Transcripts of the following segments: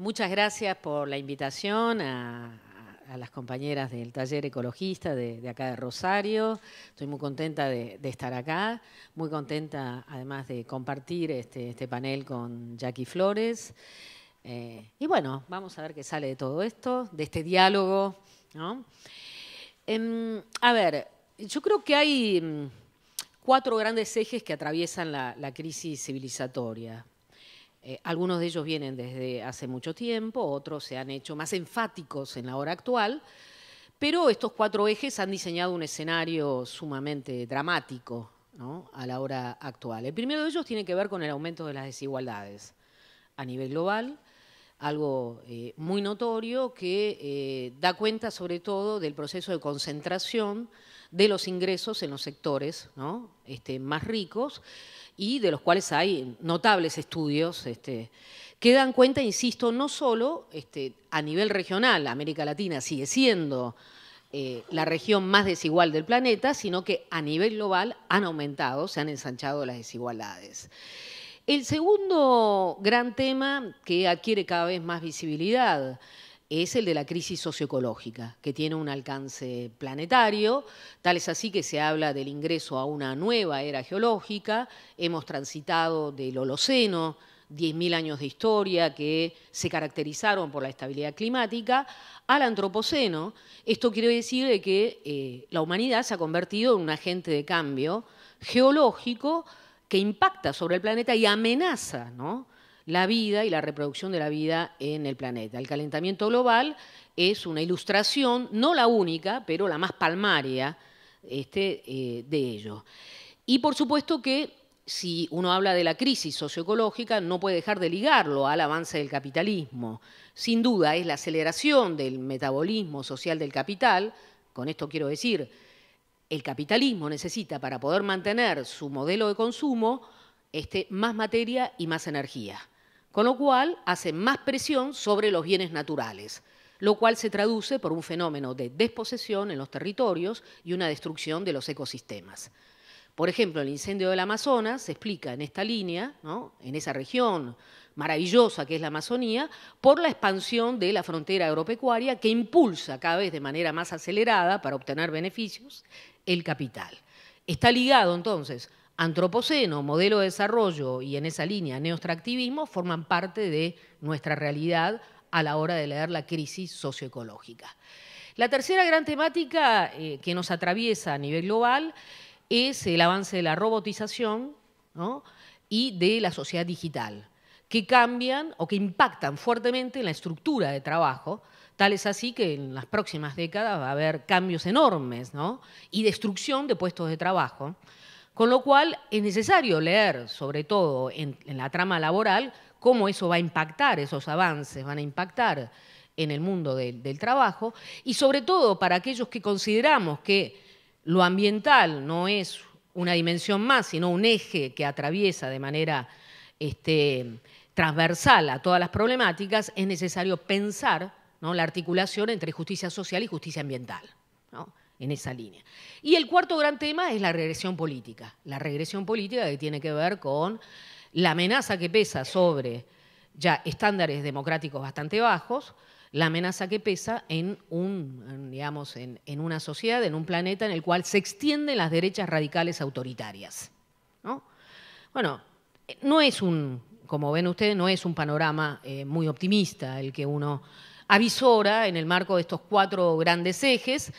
muchas gracias por la invitación a, las compañeras del taller ecologista de, acá de Rosario. Estoy muy contenta de, estar acá, muy contenta además de compartir este, este panel con Jackie Flores. Eh, y bueno, vamos a ver qué sale de todo esto, de este diálogo. Em, a ver, yo creo que hay mm, cuatro grandes ejes que atraviesan la crisis civilizatoria. Eh, algunos de ellos vienen desde hace mucho tiempo, otros se han hecho más enfáticos en la hora actual, pero estos cuatro ejes han diseñado un escenario sumamente dramático a la hora actual. El primero de ellos tiene que ver con el aumento de las desigualdades a nivel global, algo eh, muy notorio que eh, da cuenta sobre todo del proceso de concentración de los ingresos en los sectores este, más ricos y de los cuales hay notables estudios este, que dan cuenta, insisto, no solo este, a nivel regional, América Latina sigue siendo eh, la región más desigual del planeta, sino que a nivel global han aumentado, se han ensanchado las desigualdades. El segundo gran tema que adquiere cada vez más visibilidad es el de la crisis socioecológica, que tiene un alcance planetario, tal es así que se habla del ingreso a una nueva era geológica, hemos transitado del Holoceno, 10.000 años de historia que se caracterizaron por la estabilidad climática, al antropoceno. Esto quiere decir que eh, la humanidad se ha convertido en un agente de cambio geológico que impacta sobre el planeta y amenaza la vida y la reproducción de la vida en el planeta. El calentamiento global es una ilustración, no la única, pero la más palmaria este, eh, de ello. Y por supuesto que si uno habla de la crisis socioecológica, no puede dejar de ligarlo al avance del capitalismo. Sin duda es la aceleración del metabolismo social del capital, con esto quiero decir el capitalismo necesita para poder mantener su modelo de consumo este, más materia y más energía, con lo cual hace más presión sobre los bienes naturales, lo cual se traduce por un fenómeno de desposesión en los territorios y una destrucción de los ecosistemas. Por ejemplo, el incendio del Amazonas se explica en esta línea, en esa región maravillosa que es la Amazonía, por la expansión de la frontera agropecuaria que impulsa cada vez de manera más acelerada para obtener beneficios el capital. Está ligado entonces antropoceno, modelo de desarrollo y en esa línea neostractivismo forman parte de nuestra realidad a la hora de leer la crisis socioecológica. La tercera gran temática eh, que nos atraviesa a nivel global es el avance de la robotización y de la sociedad digital, que cambian o que impactan fuertemente en la estructura de trabajo Tal es así que en las próximas décadas va a haber cambios enormes y destrucción de puestos de trabajo, con lo cual es necesario leer, sobre todo en, la trama laboral, cómo eso va a impactar, esos avances van a impactar en el mundo del, trabajo y sobre todo para aquellos que consideramos que lo ambiental no es una dimensión más, sino un eje que atraviesa de manera este, transversal a todas las problemáticas, es necesario pensar la articulación entre justicia social y justicia ambiental, en esa línea. Y el cuarto gran tema es la regresión política, la regresión política que tiene que ver con la amenaza que pesa sobre ya estándares democráticos bastante bajos, la amenaza que pesa en, un, digamos, en, una sociedad, en un planeta en el cual se extienden las derechas radicales autoritarias. Bueno, eh, no es un, como ven ustedes, no es un panorama eh, muy optimista el que uno avisora en el marco de estos cuatro grandes ejes.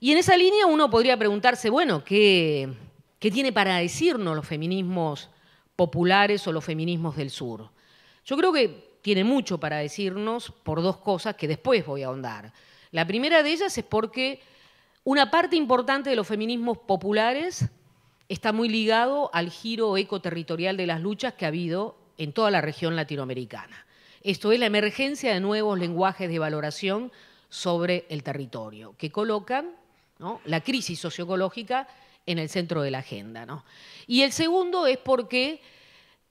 Y en esa línea uno podría preguntarse, bueno, ¿qué, qué tiene para decirnos los feminismos populares o los feminismos del sur? Yo creo que tiene mucho para decirnos por dos cosas que después voy a ahondar. La primera de ellas es porque una parte importante de los feminismos populares está muy ligado al giro ecoterritorial de las luchas que ha habido en toda la región latinoamericana esto es la emergencia de nuevos lenguajes de valoración sobre el territorio, que colocan la crisis socioecológica en el centro de la agenda. Y el segundo es porque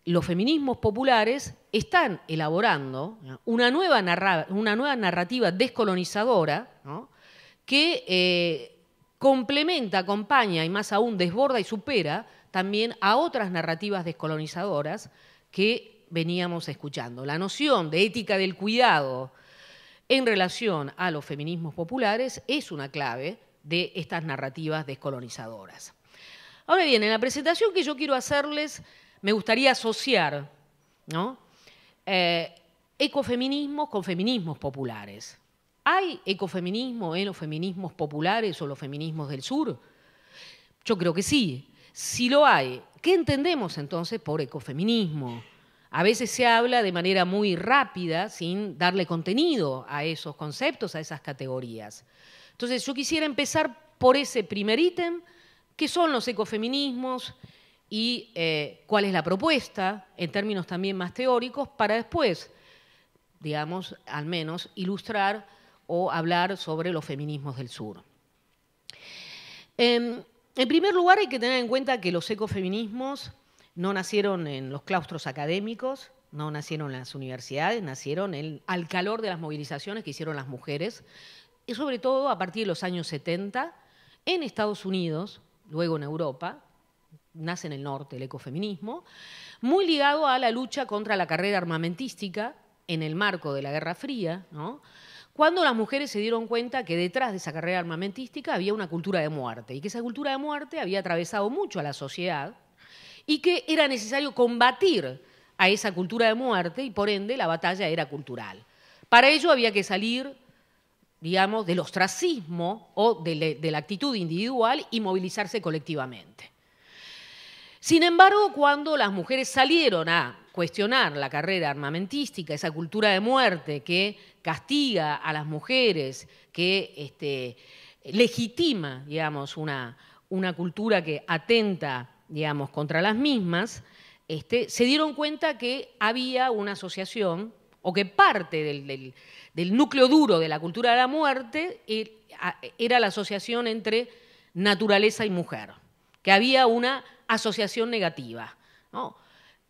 los feminismos populares están elaborando una nueva, narrativa descolonizadora que eh, complementa, acompaña y más aún desborda y supera también a otras narrativas descolonizadoras que veníamos escuchando. La noción de ética del cuidado en relación a los feminismos populares es una clave de estas narrativas descolonizadoras. Ahora bien, en la presentación que yo quiero hacerles, me gustaría asociar ¿no? Eh, ecofeminismos con feminismos populares. ¿Hay ecofeminismo en los feminismos populares o los feminismos del sur? Yo creo que sí. Si lo hay, ¿qué entendemos entonces por ecofeminismo? A veces se habla de manera muy rápida, sin darle contenido a esos conceptos, a esas categorías. Entonces, yo quisiera empezar por ese primer ítem, que son los ecofeminismos y eh, cuál es la propuesta, en términos también más teóricos, para después, digamos, al menos ilustrar o hablar sobre los feminismos del sur. Em, en primer lugar, hay que tener en cuenta que los ecofeminismos no nacieron en los claustros académicos, no nacieron en las universidades, nacieron al calor de las movilizaciones que hicieron las mujeres, y sobre todo a partir de los años 70, en Estados Unidos, luego en Europa, nace en el norte el ecofeminismo, muy ligado a la lucha contra la carrera armamentística en el marco de la Guerra Fría, cuando las mujeres se dieron cuenta que detrás de esa carrera armamentística había una cultura de muerte y que esa cultura de muerte había atravesado mucho a la sociedad, y que era necesario combatir a esa cultura de muerte y por ende la batalla era cultural. Para ello había que salir, digamos, del ostracismo o de, la actitud individual y movilizarse colectivamente. Sin embargo, cuando las mujeres salieron a cuestionar la carrera armamentística, esa cultura de muerte que castiga a las mujeres, que este, legitima, digamos, una, una cultura que atenta digamos, contra las mismas, este, se dieron cuenta que había una asociación o que parte del, núcleo duro de la cultura de la muerte er, era la asociación entre naturaleza y mujer, que había una asociación negativa.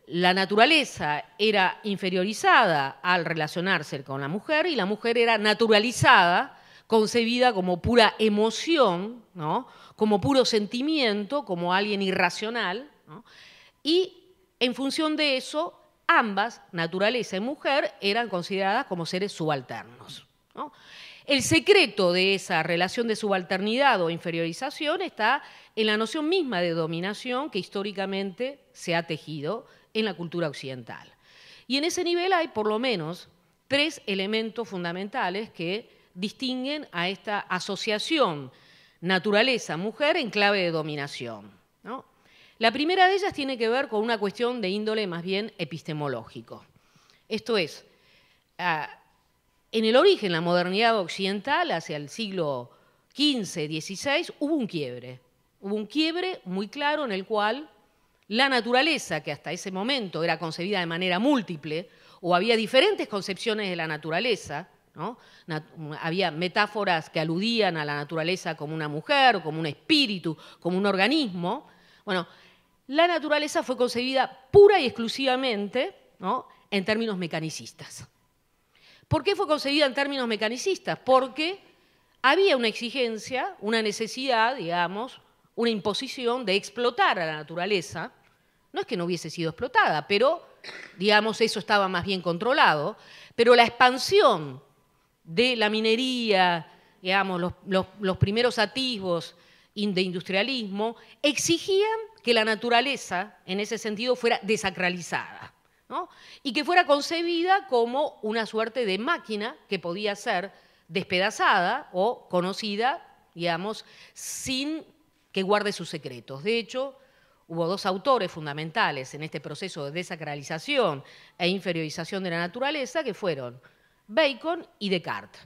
La naturaleza era inferiorizada al relacionarse con la mujer y la mujer era naturalizada, concebida como pura emoción, ¿no? como puro sentimiento, como alguien irracional, y en función de eso, ambas, naturaleza y mujer, eran consideradas como seres subalternos. El secreto de esa relación de subalternidad o inferiorización está en la noción misma de dominación que históricamente se ha tejido en la cultura occidental. Y en ese nivel hay por lo menos tres elementos fundamentales que distinguen a esta asociación Naturaleza, mujer en clave de dominación. La primera de ellas tiene que ver con una cuestión de índole más bien epistemológico. Esto es, ah, en el origen, la modernidad occidental, hacia el siglo XV, XVI, hubo un quiebre. Hubo un quiebre muy claro en el cual la naturaleza, que hasta ese momento era concebida de manera múltiple, o había diferentes concepciones de la naturaleza, Mm, había metáforas que aludían a la naturaleza como una mujer, como un espíritu, como un organismo. Bueno, la naturaleza fue concebida pura y exclusivamente en términos mecanicistas. ¿Por qué fue concebida en términos mecanicistas? Porque había una exigencia, una necesidad, digamos, una imposición de explotar a la naturaleza. No es que no hubiese sido explotada, pero, digamos, eso estaba más bien controlado. Pero la expansión de la minería, digamos, los, primeros atisbos de industrialismo, exigían que la naturaleza, en ese sentido, fuera desacralizada. Y que fuera concebida como una suerte de máquina que podía ser despedazada o conocida, digamos, sin que guarde sus secretos. De hecho, hubo dos autores fundamentales en este proceso de desacralización e inferiorización de la naturaleza, que fueron Bacon y Descartes.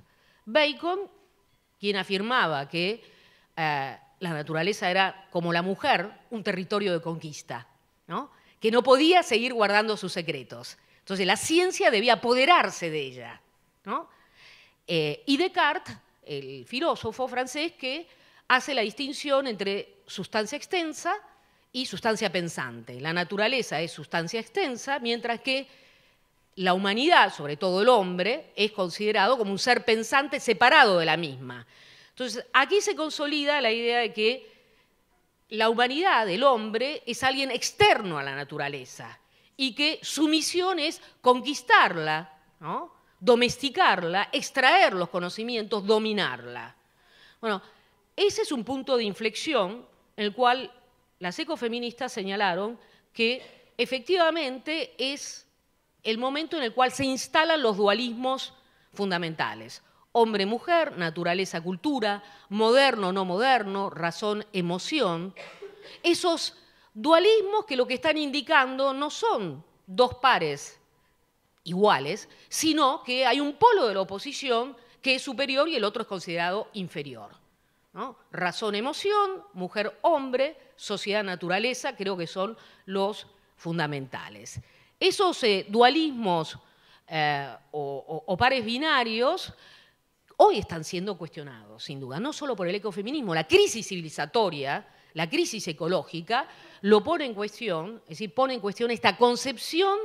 Bacon, quien afirmaba que eh, la naturaleza era, como la mujer, un territorio de conquista, que no podía seguir guardando sus secretos. Entonces la ciencia debía apoderarse de ella. Eh, y Descartes, el filósofo francés, que hace la distinción entre sustancia extensa y sustancia pensante. La naturaleza es sustancia extensa, mientras que la humanidad, sobre todo el hombre, es considerado como un ser pensante separado de la misma. Entonces, aquí se consolida la idea de que la humanidad, el hombre, es alguien externo a la naturaleza y que su misión es conquistarla, domesticarla, extraer los conocimientos, dominarla. Bueno, ese es un punto de inflexión en el cual las ecofeministas señalaron que efectivamente es el momento en el cual se instalan los dualismos fundamentales. Hombre-mujer, naturaleza-cultura, moderno-no moderno, razón-emoción. Esos dualismos que lo que están indicando no son dos pares iguales, sino que hay un polo de la oposición que es superior y el otro es considerado inferior. razón Razón-emoción, mujer-hombre, sociedad-naturaleza, creo que son los fundamentales. Esos eh, dualismos eh, o, pares binarios hoy están siendo cuestionados, sin duda, no solo por el ecofeminismo, la crisis civilizatoria, la crisis ecológica, lo pone en cuestión, es decir, pone en cuestión esta concepción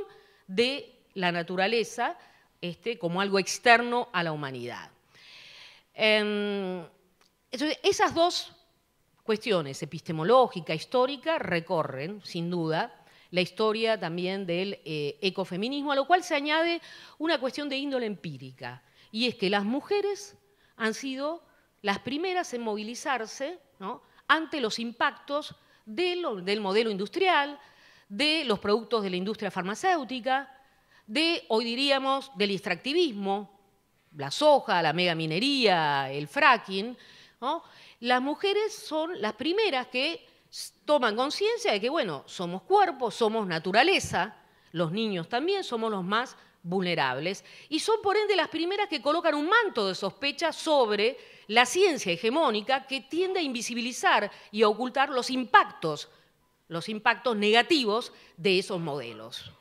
de la naturaleza este, como algo externo a la humanidad. Em, esas dos cuestiones, epistemológica, histórica, recorren, sin duda, la historia también del eh, ecofeminismo, a lo cual se añade una cuestión de índole empírica, y es que las mujeres han sido las primeras en movilizarse ante los impactos del modelo industrial, de los productos de la industria farmacéutica, de, hoy diríamos, del extractivismo, la soja, la megaminería, el fracking, las mujeres son las primeras que toman conciencia de que, bueno, somos cuerpo, somos naturaleza, los niños también somos los más vulnerables y son por ende las primeras que colocan un manto de sospecha sobre la ciencia hegemónica que tiende a invisibilizar y a ocultar los impactos, los impactos negativos de esos modelos.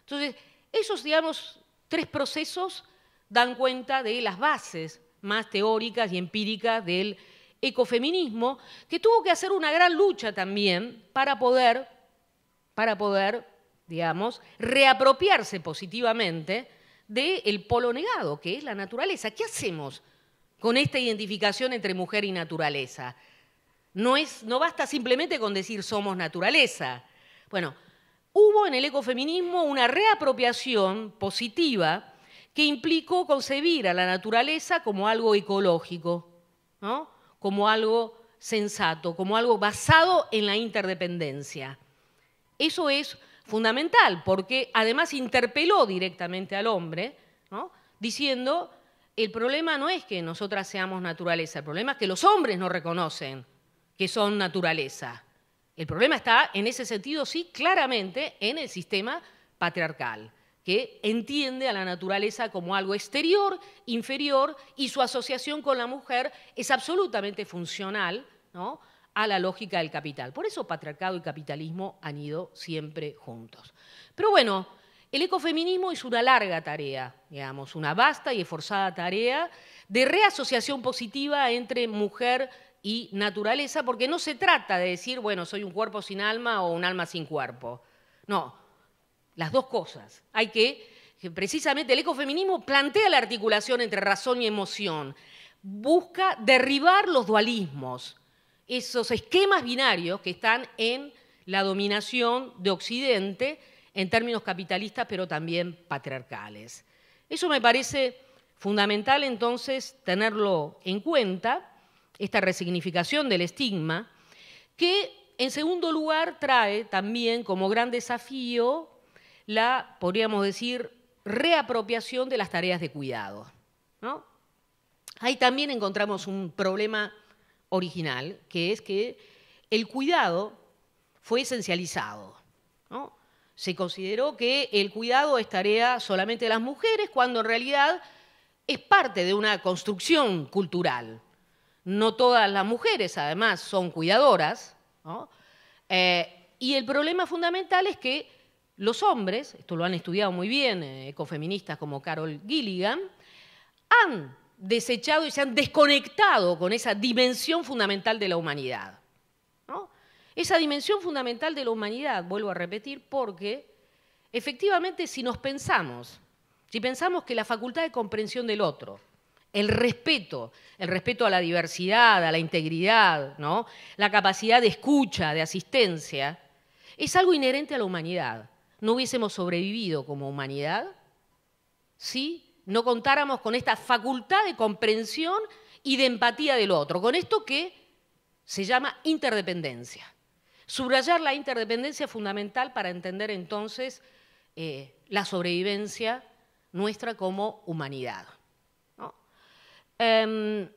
Entonces, esos, digamos, tres procesos dan cuenta de las bases más teóricas y empíricas del ecofeminismo, que tuvo que hacer una gran lucha también para poder, para poder digamos, reapropiarse positivamente del polo negado, que es la naturaleza. ¿Qué hacemos con esta identificación entre mujer y naturaleza? No, es, no basta simplemente con decir somos naturaleza. Bueno, hubo en el ecofeminismo una reapropiación positiva que implicó concebir a la naturaleza como algo ecológico, ¿no? como algo sensato, como algo basado en la interdependencia. Eso es fundamental, porque además interpeló directamente al hombre, diciendo, el problema no es que nosotras seamos naturaleza, el problema es que los hombres no reconocen que son naturaleza. El problema está, en ese sentido, sí, claramente en el sistema patriarcal que entiende a la naturaleza como algo exterior, inferior, y su asociación con la mujer es absolutamente funcional a la lógica del capital. Por eso patriarcado y capitalismo han ido siempre juntos. Pero bueno, el ecofeminismo es una larga tarea, digamos, una vasta y esforzada tarea de reasociación positiva entre mujer y naturaleza, porque no se trata de decir, bueno, soy un cuerpo sin alma o un alma sin cuerpo. No, las dos cosas. Hay que, precisamente el ecofeminismo plantea la articulación entre razón y emoción. Busca derribar los dualismos, esos esquemas binarios que están en la dominación de Occidente en términos capitalistas, pero también patriarcales. Eso me parece fundamental entonces tenerlo en cuenta, esta resignificación del estigma, que en segundo lugar trae también como gran desafío la, podríamos decir, reapropiación de las tareas de cuidado. Ahí también encontramos un problema original, que es que el cuidado fue esencializado. Se consideró que el cuidado es tarea solamente de las mujeres, cuando en realidad es parte de una construcción cultural. No todas las mujeres, además, son cuidadoras. Eh, y el problema fundamental es que los hombres, esto lo han estudiado muy bien eh, ecofeministas como Carol Gilligan, han desechado y se han desconectado con esa dimensión fundamental de la humanidad. ¿no? Esa dimensión fundamental de la humanidad, vuelvo a repetir, porque efectivamente si nos pensamos, si pensamos que la facultad de comprensión del otro, el respeto, el respeto a la diversidad, a la integridad, ¿no? la capacidad de escucha, de asistencia, es algo inherente a la humanidad no hubiésemos sobrevivido como humanidad si no contáramos con esta facultad de comprensión y de empatía del otro, con esto que se llama interdependencia. Subrayar la interdependencia es fundamental para entender entonces eh, la sobrevivencia nuestra como humanidad. Em,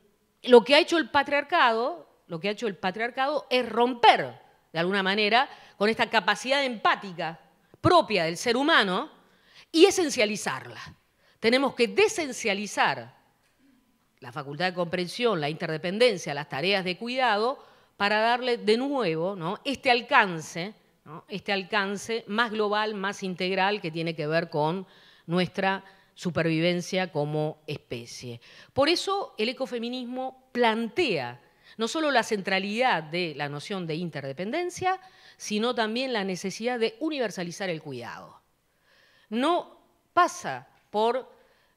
lo que ha hecho el patriarcado, lo que ha hecho el patriarcado es romper, de alguna manera, con esta capacidad empática propia del ser humano y esencializarla. Tenemos que desencializar la facultad de comprensión, la interdependencia, las tareas de cuidado, para darle de nuevo este alcance, este alcance más global, más integral que tiene que ver con nuestra supervivencia como especie. Por eso el ecofeminismo plantea no solo la centralidad de la noción de interdependencia, sino también la necesidad de universalizar el cuidado. No pasa por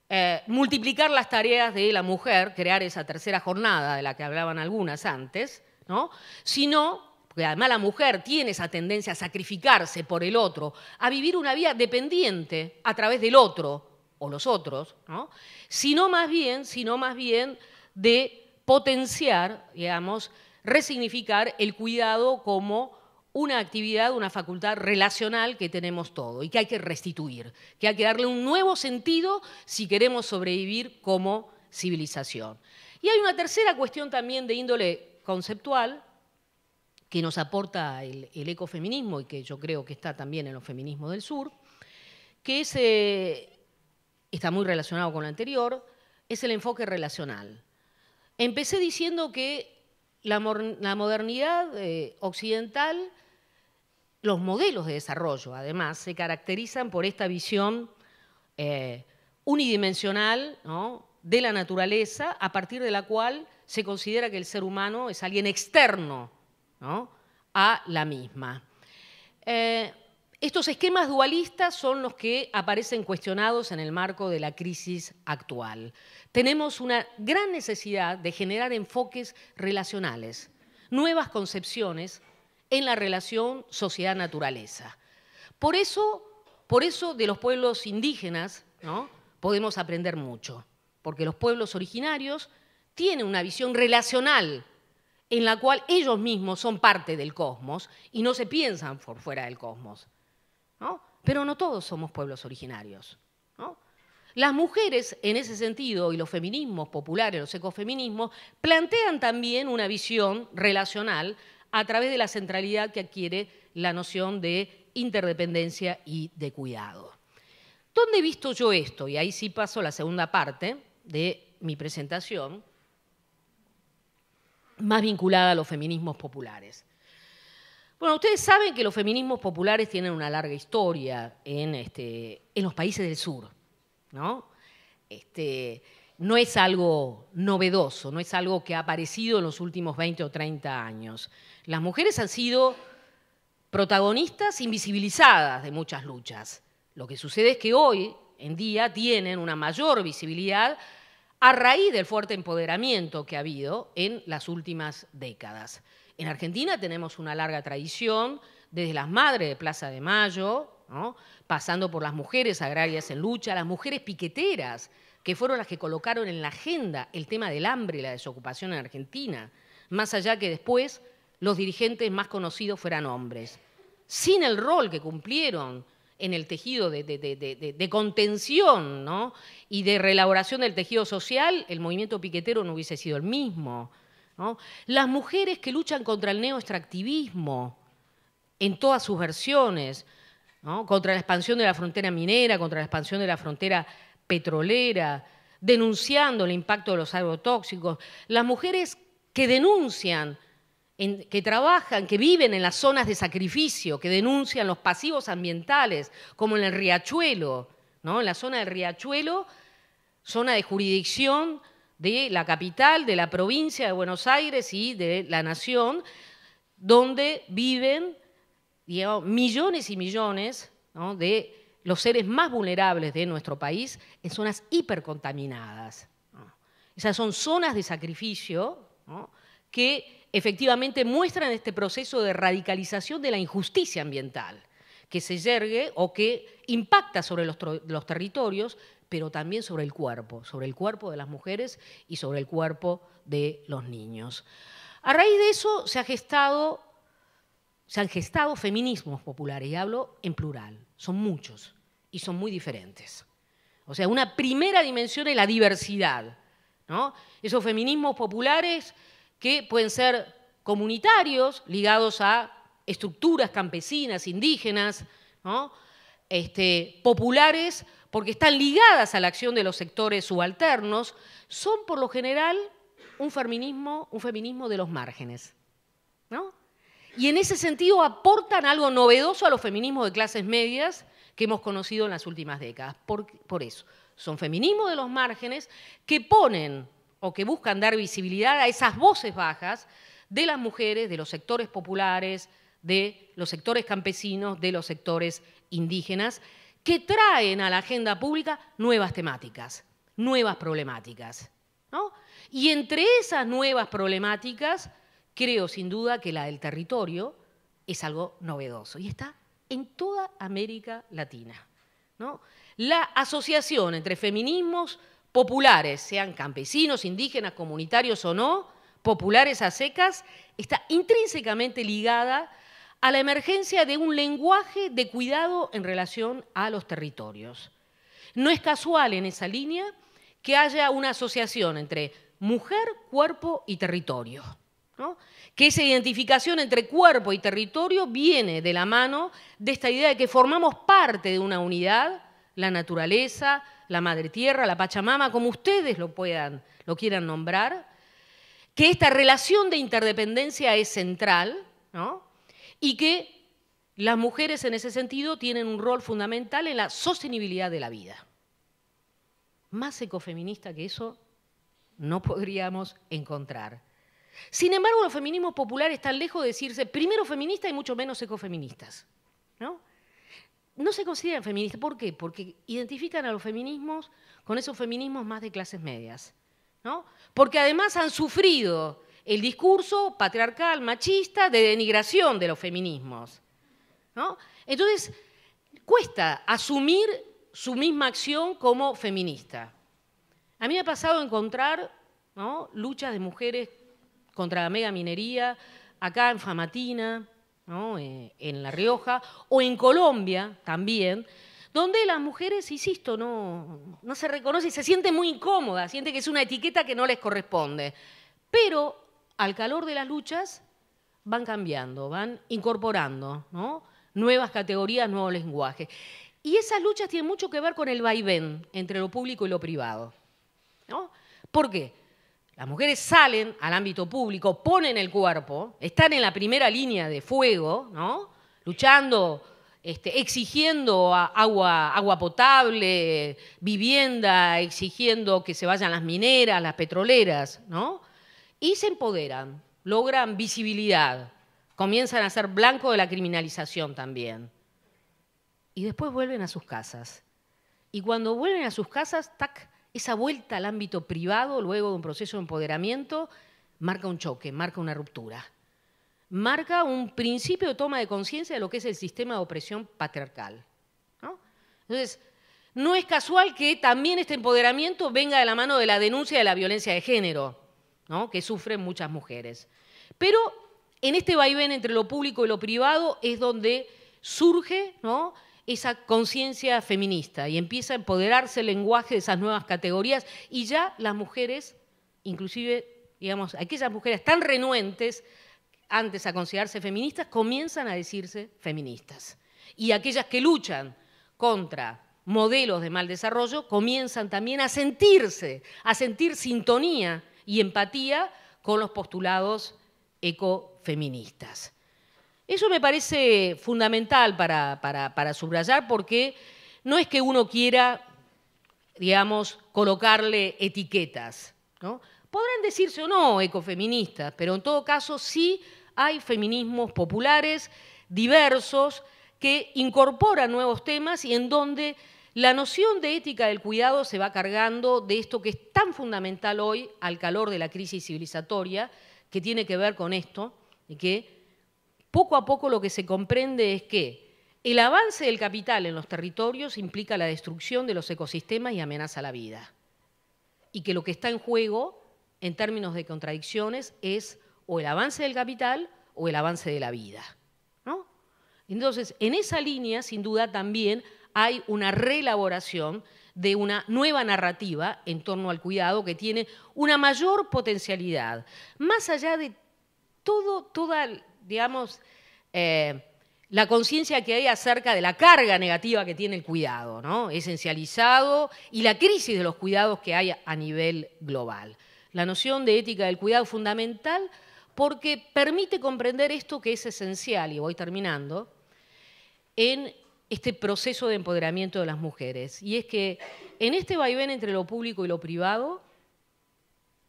eh, multiplicar las tareas de la mujer, crear esa tercera jornada de la que hablaban algunas antes, ¿no? sino porque además la mujer tiene esa tendencia a sacrificarse por el otro, a vivir una vida dependiente a través del otro o los otros, ¿no? sino más bien, sino más bien de potenciar, digamos, resignificar el cuidado como una actividad, una facultad relacional que tenemos todo y que hay que restituir, que hay que darle un nuevo sentido si queremos sobrevivir como civilización. Y hay una tercera cuestión también de índole conceptual que nos aporta el, ecofeminismo y que yo creo que está también en los feminismos del sur, que eh, está muy relacionado con lo anterior, es el enfoque relacional. Empecé diciendo que la, modernidad eh, occidental, los modelos de desarrollo, además, se caracterizan por esta visión eh, unidimensional de la naturaleza, a partir de la cual se considera que el ser humano es alguien externo a la misma. Eh, estos esquemas dualistas son los que aparecen cuestionados en el marco de la crisis actual. Tenemos una gran necesidad de generar enfoques relacionales, nuevas concepciones en la relación sociedad-naturaleza. Por eso, de los pueblos indígenas podemos aprender mucho, porque los pueblos originarios tienen una visión relacional en la cual ellos mismos son parte del cosmos y no se piensan por fuera del cosmos. Pero no todos somos pueblos originarios. Las mujeres, en ese sentido, y los feminismos populares, los ecofeminismos, plantean también una visión relacional a través de la centralidad que adquiere la noción de interdependencia y de cuidado. ¿Dónde he visto yo esto? Y ahí sí paso la segunda parte de mi presentación, más vinculada a los feminismos populares. Bueno, ustedes saben que los feminismos populares tienen una larga historia en, este, los países del sur, ¿no? Este, no es algo novedoso, no es algo que ha aparecido en los últimos 20 o 30 años. Las mujeres han sido protagonistas invisibilizadas de muchas luchas. Lo que sucede es que hoy en día tienen una mayor visibilidad a raíz del fuerte empoderamiento que ha habido en las últimas décadas. En Argentina tenemos una larga tradición, desde las madres de Plaza de Mayo, pasando por las mujeres agrarias en lucha, las mujeres piqueteras, que fueron las que colocaron en la agenda el tema del hambre y la desocupación en Argentina, más allá que después los dirigentes más conocidos fueran hombres. Sin el rol que cumplieron en el tejido de, contención y de reelaboración del tejido social, el movimiento piquetero no hubiese sido el mismo. Las mujeres que luchan contra el neoextractivismo en todas sus versiones, contra la expansión de la frontera minera, contra la expansión de la frontera petrolera, denunciando el impacto de los agrotóxicos, las mujeres que denuncian, que trabajan, que viven en las zonas de sacrificio, que denuncian los pasivos ambientales, como en el riachuelo, ¿no? en la zona del riachuelo, zona de jurisdicción de la capital, de la provincia de Buenos Aires y de la nación, donde viven millones y millones de los seres más vulnerables de nuestro país en zonas hipercontaminadas. Esas son zonas de sacrificio que efectivamente muestran este proceso de radicalización de la injusticia ambiental que se yergue o que impacta sobre los territorios pero también sobre el cuerpo, sobre el cuerpo de las mujeres y sobre el cuerpo de los niños. A raíz de eso se, han gestado feminismos populares, y hablo en plural, son muchos y son muy diferentes. O sea, una primera dimensión es la diversidad. Esos feminismos populares que pueden ser comunitarios, ligados a estructuras campesinas, indígenas, este, populares porque están ligadas a la acción de los sectores subalternos, son por lo general un feminismo, un feminismo de los márgenes. Y en ese sentido aportan algo novedoso a los feminismos de clases medias que hemos conocido en las últimas décadas. Por, por eso, son feminismos de los márgenes que ponen o que buscan dar visibilidad a esas voces bajas de las mujeres, de los sectores populares, de los sectores campesinos, de los sectores indígenas, que traen a la agenda pública nuevas temáticas, nuevas problemáticas. Y entre esas nuevas problemáticas, creo sin duda que la del territorio es algo novedoso y está en toda América Latina. La asociación entre feminismos populares, sean campesinos, indígenas, comunitarios o no, populares a secas, está intrínsecamente ligada a la emergencia de un lenguaje de cuidado en relación a los territorios. No es casual en esa línea que haya una asociación entre mujer, cuerpo y territorio. ¿no? Que esa identificación entre cuerpo y territorio viene de la mano de esta idea de que formamos parte de una unidad, la naturaleza, la madre tierra, la Pachamama, como ustedes lo puedan, lo quieran nombrar, que esta relación de interdependencia es central, ¿no? y que las mujeres en ese sentido tienen un rol fundamental en la sostenibilidad de la vida. Más ecofeminista que eso no podríamos encontrar. Sin embargo, los feminismos populares están lejos de decirse primero feministas y mucho menos ecofeministas. ¿no? se consideran feministas. ¿Por qué? Porque identifican a los feminismos con esos feminismos más de clases medias. ¿no? Porque además han sufrido el discurso patriarcal, machista, de denigración de los feminismos. Entonces, cuesta asumir su misma acción como feminista. A mí me ha pasado encontrar luchas de mujeres contra la mega minería, acá en Famatina, eh, en La Rioja, o en Colombia también, donde las mujeres, insisto, no, no se reconocen y se sienten muy incómodas, sienten que es una etiqueta que no les corresponde. Pero al calor de las luchas van cambiando, van incorporando nuevas categorías, nuevos lenguajes. Y esas luchas tienen mucho que ver con el vaivén entre lo público y lo privado. ¿no? ¿Por qué? Las mujeres salen al ámbito público, ponen el cuerpo, están en la primera línea de fuego, luchando, este, exigiendo agua, agua potable, vivienda, exigiendo que se vayan las mineras, las petroleras, ¿no? y se empoderan, logran visibilidad, comienzan a ser blanco de la criminalización también. Y después vuelven a sus casas. Y cuando vuelven a sus casas, tac, esa vuelta al ámbito privado, luego de un proceso de empoderamiento, marca un choque, marca una ruptura. Marca un principio de toma de conciencia de lo que es el sistema de opresión patriarcal. Entonces, no es casual que también este empoderamiento venga de la mano de la denuncia de la violencia de género que sufren muchas mujeres. Pero en este vaivén entre lo público y lo privado es donde surge esa conciencia feminista y empieza a empoderarse el lenguaje de esas nuevas categorías y ya las mujeres, inclusive, digamos, aquellas mujeres tan renuentes antes a considerarse feministas, comienzan a decirse feministas. Y aquellas que luchan contra modelos de mal desarrollo comienzan también a sentirse, a sentir sintonía y empatía con los postulados ecofeministas. Eso me parece fundamental para, para, subrayar porque no es que uno quiera, digamos, colocarle etiquetas. ¿no? Podrán decirse o no ecofeministas, pero en todo caso sí hay feminismos populares, diversos, que incorporan nuevos temas y en donde la noción de ética del cuidado se va cargando de esto que es tan fundamental hoy al calor de la crisis civilizatoria, que tiene que ver con esto, y que poco a poco lo que se comprende es que el avance del capital en los territorios implica la destrucción de los ecosistemas y amenaza la vida. Y que lo que está en juego, en términos de contradicciones, es o el avance del capital o el avance de la vida. ¿no? Entonces, en esa línea, sin duda, también hay una reelaboración de una nueva narrativa en torno al cuidado que tiene una mayor potencialidad, más allá de todo, toda, eh, la conciencia que hay acerca de la carga negativa que tiene el cuidado, ¿no? esencializado, y la crisis de los cuidados que hay a nivel global. La noción de ética del cuidado es fundamental porque permite comprender esto que es esencial, y voy terminando, en este proceso de empoderamiento de las mujeres. Y es que en este vaivén entre lo público y lo privado,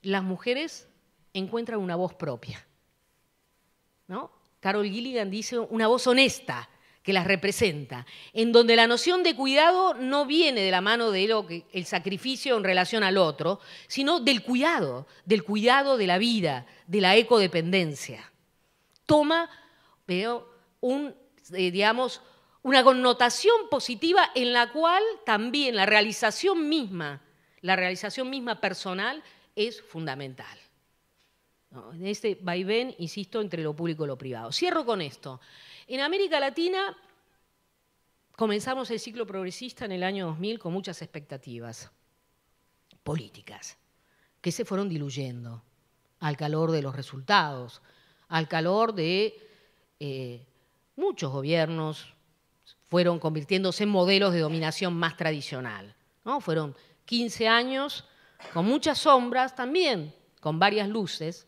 las mujeres encuentran una voz propia. ¿No? Carol Gilligan dice una voz honesta que las representa, en donde la noción de cuidado no viene de la mano del el sacrificio en relación al otro, sino del cuidado, del cuidado de la vida, de la ecodependencia. Toma, veo, un, eh, digamos, una connotación positiva en la cual también la realización misma, la realización misma personal es fundamental. En este vaivén, insisto, entre lo público y lo privado. Cierro con esto. En América Latina comenzamos el ciclo progresista en el año 2000 con muchas expectativas políticas que se fueron diluyendo al calor de los resultados, al calor de eh, muchos gobiernos, fueron convirtiéndose en modelos de dominación más tradicional. ¿no? Fueron 15 años con muchas sombras también, con varias luces,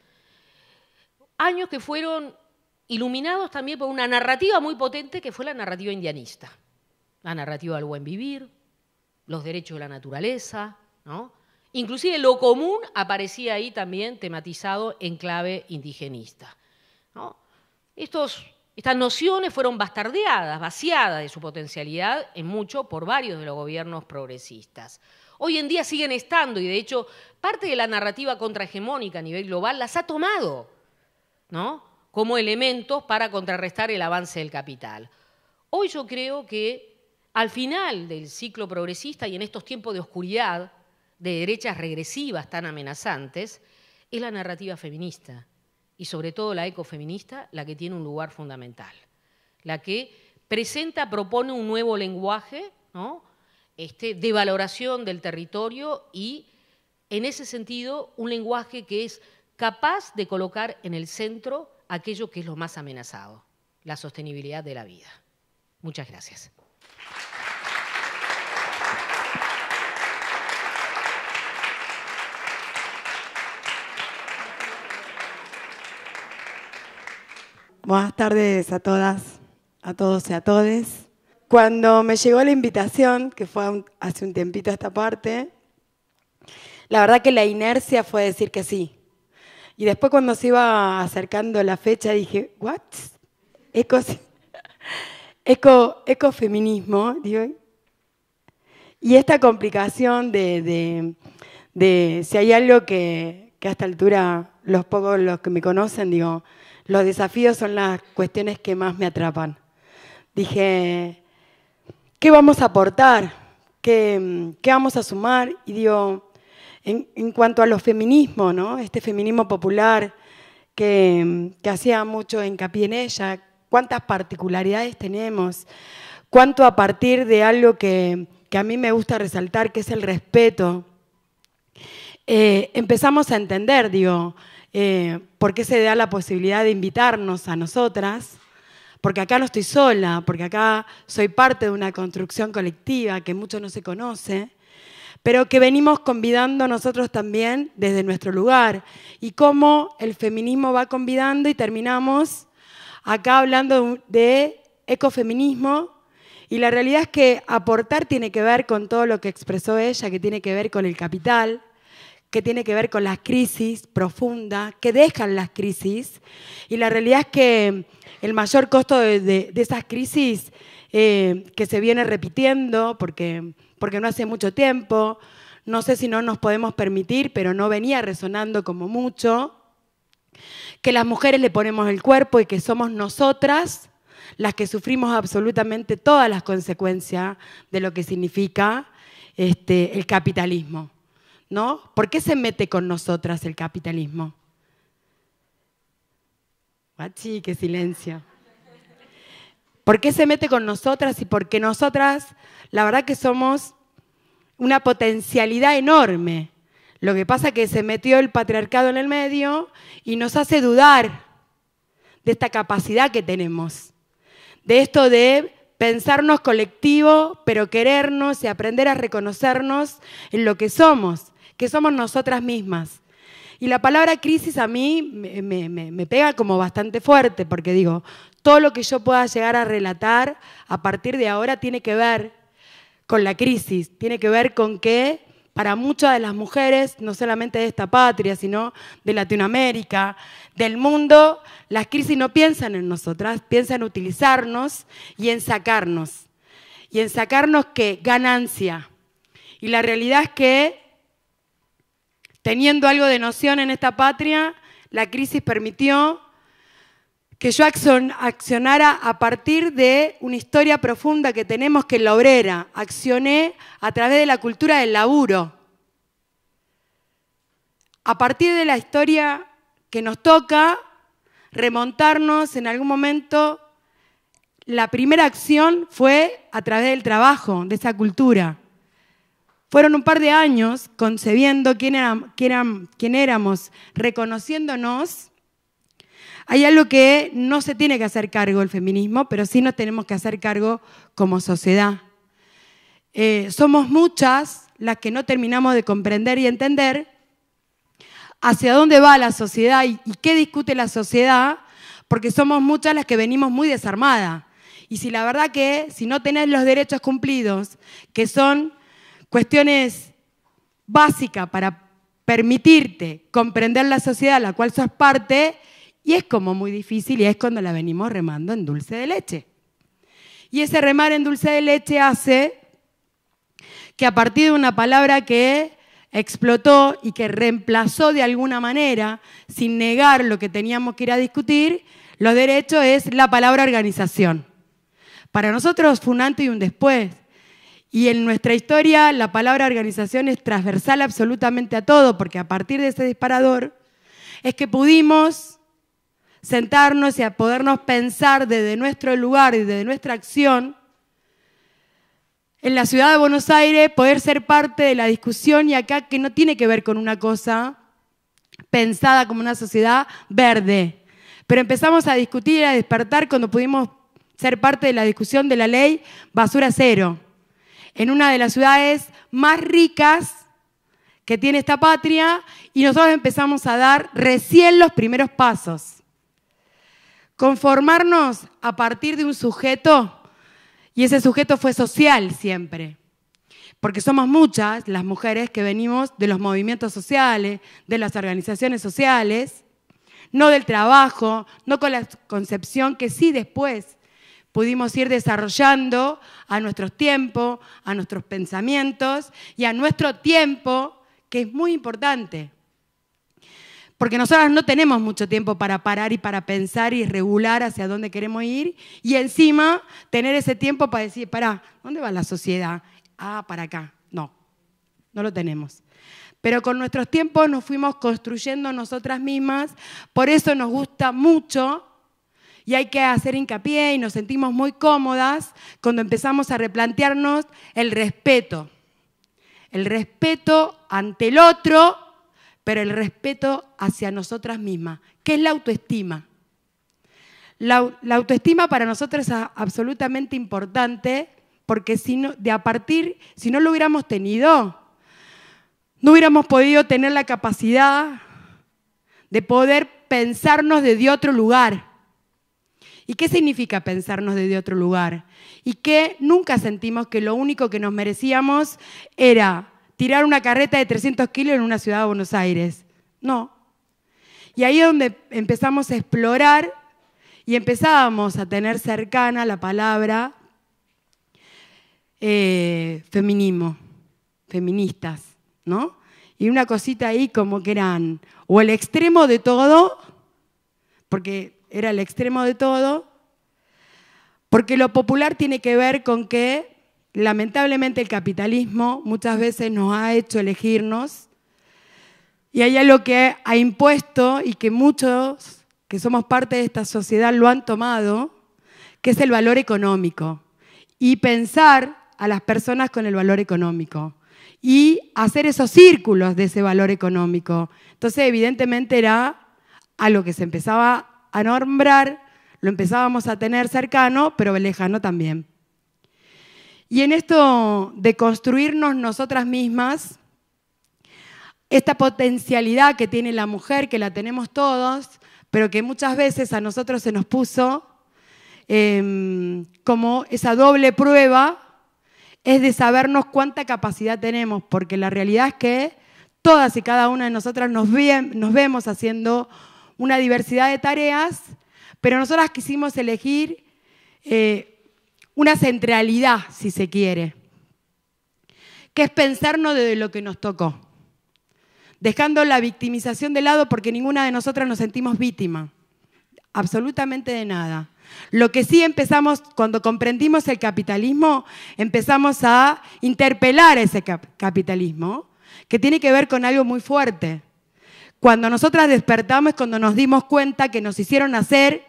años que fueron iluminados también por una narrativa muy potente que fue la narrativa indianista, la narrativa del buen vivir, los derechos de la naturaleza, ¿no? Inclusive lo común aparecía ahí también tematizado en clave indigenista. ¿no? Estos estas nociones fueron bastardeadas, vaciadas de su potencialidad en mucho por varios de los gobiernos progresistas. Hoy en día siguen estando y de hecho parte de la narrativa contrahegemónica a nivel global las ha tomado, ¿no? Como elementos para contrarrestar el avance del capital. Hoy yo creo que al final del ciclo progresista y en estos tiempos de oscuridad, de derechas regresivas tan amenazantes, es la narrativa feminista y sobre todo la ecofeminista, la que tiene un lugar fundamental, la que presenta, propone un nuevo lenguaje este, de valoración del territorio y, en ese sentido, un lenguaje que es capaz de colocar en el centro aquello que es lo más amenazado, la sostenibilidad de la vida. Muchas gracias. Buenas tardes a todas, a todos y a todes. Cuando me llegó la invitación, que fue hace un tiempito a esta parte, la verdad que la inercia fue decir que sí. Y después cuando se iba acercando la fecha dije, ¿what? Eco, eco, ecofeminismo. Digo, y esta complicación de, de, de si hay algo que, que a esta altura los pocos los que me conocen, digo, los desafíos son las cuestiones que más me atrapan. Dije, ¿qué vamos a aportar? ¿Qué, vamos a sumar? Y digo, en, cuanto a los feminismos, ¿no? este feminismo popular que, hacía mucho hincapié en ella, cuántas particularidades tenemos, cuánto a partir de algo que, a mí me gusta resaltar, que es el respeto, eh, empezamos a entender, digo, eh, porque se da la posibilidad de invitarnos a nosotras, porque acá no estoy sola, porque acá soy parte de una construcción colectiva que mucho no se conoce, pero que venimos convidando nosotros también desde nuestro lugar, y cómo el feminismo va convidando y terminamos acá hablando de ecofeminismo y la realidad es que aportar tiene que ver con todo lo que expresó ella, que tiene que ver con el capital, que tiene que ver con las crisis profundas, que dejan las crisis. Y la realidad es que el mayor costo de, esas crisis eh, que se viene repitiendo, porque, no hace mucho tiempo, no sé si no nos podemos permitir, pero no venía resonando como mucho, que las mujeres le ponemos el cuerpo y que somos nosotras las que sufrimos absolutamente todas las consecuencias de lo que significa este, el capitalismo. ¿no? ¿Por qué se mete con nosotras el capitalismo? Guachi, qué silencio. ¿Por qué se mete con nosotras? Y porque nosotras, la verdad que somos una potencialidad enorme. Lo que pasa es que se metió el patriarcado en el medio y nos hace dudar de esta capacidad que tenemos, de esto de pensarnos colectivo, pero querernos y aprender a reconocernos en lo que somos que somos nosotras mismas. Y la palabra crisis a mí me, pega como bastante fuerte, porque digo, todo lo que yo pueda llegar a relatar a partir de ahora tiene que ver con la crisis, tiene que ver con que para muchas de las mujeres, no solamente de esta patria, sino de Latinoamérica, del mundo, las crisis no piensan en nosotras, piensan en utilizarnos y en sacarnos. Y en sacarnos qué? Ganancia. Y la realidad es que teniendo algo de noción en esta patria, la crisis permitió que yo accionara a partir de una historia profunda que tenemos que es la obrera. Accioné a través de la cultura del laburo. A partir de la historia que nos toca, remontarnos en algún momento, la primera acción fue a través del trabajo, de esa cultura. Fueron un par de años concebiendo quién, éramos, reconociéndonos. Hay algo que no se tiene que hacer cargo el feminismo, pero sí nos tenemos que hacer cargo como sociedad. Eh, somos muchas las que no terminamos de comprender y entender hacia dónde va la sociedad y, y qué discute la sociedad, porque somos muchas las que venimos muy desarmadas. Y si la verdad que si no tenés los derechos cumplidos, que son cuestiones básicas para permitirte comprender la sociedad a la cual sos parte, y es como muy difícil y es cuando la venimos remando en dulce de leche. Y ese remar en dulce de leche hace que a partir de una palabra que explotó y que reemplazó de alguna manera, sin negar lo que teníamos que ir a discutir, los derechos es la palabra organización. Para nosotros fue un antes y un después. Y en nuestra historia la palabra organización es transversal absolutamente a todo, porque a partir de ese disparador es que pudimos sentarnos y a podernos pensar desde nuestro lugar y desde nuestra acción en la ciudad de Buenos Aires, poder ser parte de la discusión y acá que no tiene que ver con una cosa pensada como una sociedad verde. Pero empezamos a discutir, y a despertar cuando pudimos ser parte de la discusión de la ley basura cero en una de las ciudades más ricas que tiene esta patria y nosotros empezamos a dar recién los primeros pasos. Conformarnos a partir de un sujeto y ese sujeto fue social siempre, porque somos muchas las mujeres que venimos de los movimientos sociales, de las organizaciones sociales, no del trabajo, no con la concepción que sí después pudimos ir desarrollando a nuestros tiempos, a nuestros pensamientos y a nuestro tiempo, que es muy importante. Porque nosotras no tenemos mucho tiempo para parar y para pensar y regular hacia dónde queremos ir. Y encima tener ese tiempo para decir, pará, ¿dónde va la sociedad? Ah, para acá. No, no lo tenemos. Pero con nuestros tiempos nos fuimos construyendo nosotras mismas. Por eso nos gusta mucho y hay que hacer hincapié y nos sentimos muy cómodas cuando empezamos a replantearnos el respeto. El respeto ante el otro, pero el respeto hacia nosotras mismas, que es la autoestima. La, autoestima para nosotros es absolutamente importante porque si de a partir, si no lo hubiéramos tenido, no hubiéramos podido tener la capacidad de poder pensarnos desde otro lugar. ¿Y qué significa pensarnos desde otro lugar? Y que nunca sentimos que lo único que nos merecíamos era tirar una carreta de 300 kilos en una ciudad de Buenos Aires. No. Y ahí es donde empezamos a explorar y empezábamos a tener cercana la palabra eh, feminismo, feministas, ¿no? Y una cosita ahí como que eran o el extremo de todo, porque era el extremo de todo, porque lo popular tiene que ver con que lamentablemente el capitalismo muchas veces nos ha hecho elegirnos y hay algo que ha impuesto y que muchos que somos parte de esta sociedad lo han tomado, que es el valor económico y pensar a las personas con el valor económico y hacer esos círculos de ese valor económico. Entonces, evidentemente era a lo que se empezaba a nombrar, lo empezábamos a tener cercano, pero lejano también. Y en esto de construirnos nosotras mismas, esta potencialidad que tiene la mujer, que la tenemos todos, pero que muchas veces a nosotros se nos puso em, como esa doble prueba, es de sabernos cuánta capacidad tenemos, porque la realidad es que todas y cada una de nosotras nos, nos vemos haciendo una diversidad de tareas, pero nosotras quisimos elegir eh, una centralidad, si se quiere, que es pensarnos de lo que nos tocó, dejando la victimización de lado porque ninguna de nosotras nos sentimos víctima, absolutamente de nada. Lo que sí empezamos, cuando comprendimos el capitalismo, empezamos a interpelar ese capitalismo, que tiene que ver con algo muy fuerte, cuando nosotras despertamos es cuando nos dimos cuenta que nos hicieron nacer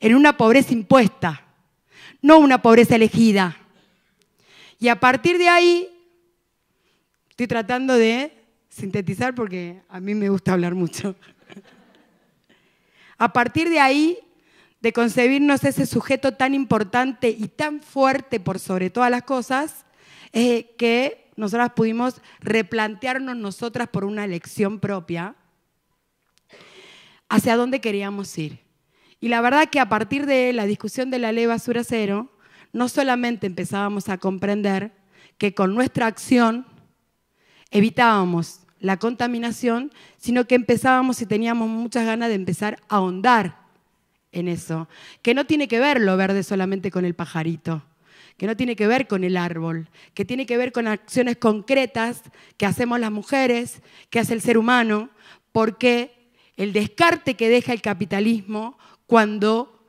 en una pobreza impuesta, no una pobreza elegida. Y a partir de ahí, estoy tratando de sintetizar porque a mí me gusta hablar mucho. A partir de ahí, de concebirnos ese sujeto tan importante y tan fuerte por sobre todas las cosas, que nosotras pudimos replantearnos nosotras por una elección propia hacia dónde queríamos ir. Y la verdad que a partir de la discusión de la ley basura cero, no solamente empezábamos a comprender que con nuestra acción evitábamos la contaminación, sino que empezábamos y teníamos muchas ganas de empezar a ahondar en eso, que no tiene que ver lo verde solamente con el pajarito, que no tiene que ver con el árbol, que tiene que ver con acciones concretas que hacemos las mujeres, que hace el ser humano, porque el descarte que deja el capitalismo cuando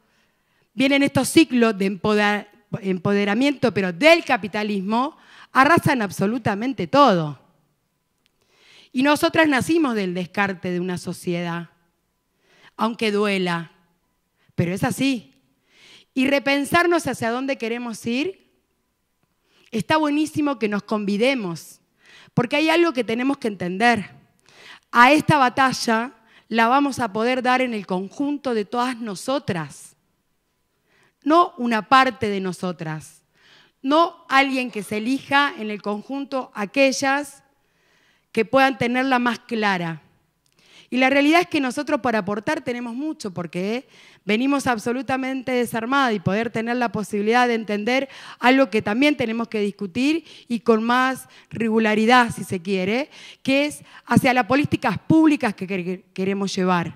vienen estos ciclos de empoderamiento, pero del capitalismo, arrasan absolutamente todo. Y nosotras nacimos del descarte de una sociedad, aunque duela, pero es así. Y repensarnos hacia dónde queremos ir, está buenísimo que nos convidemos, porque hay algo que tenemos que entender. A esta batalla la vamos a poder dar en el conjunto de todas nosotras, no una parte de nosotras, no alguien que se elija en el conjunto aquellas que puedan tenerla más clara. Y la realidad es que nosotros para aportar tenemos mucho, porque venimos absolutamente desarmados y poder tener la posibilidad de entender algo que también tenemos que discutir y con más regularidad, si se quiere, que es hacia las políticas públicas que queremos llevar.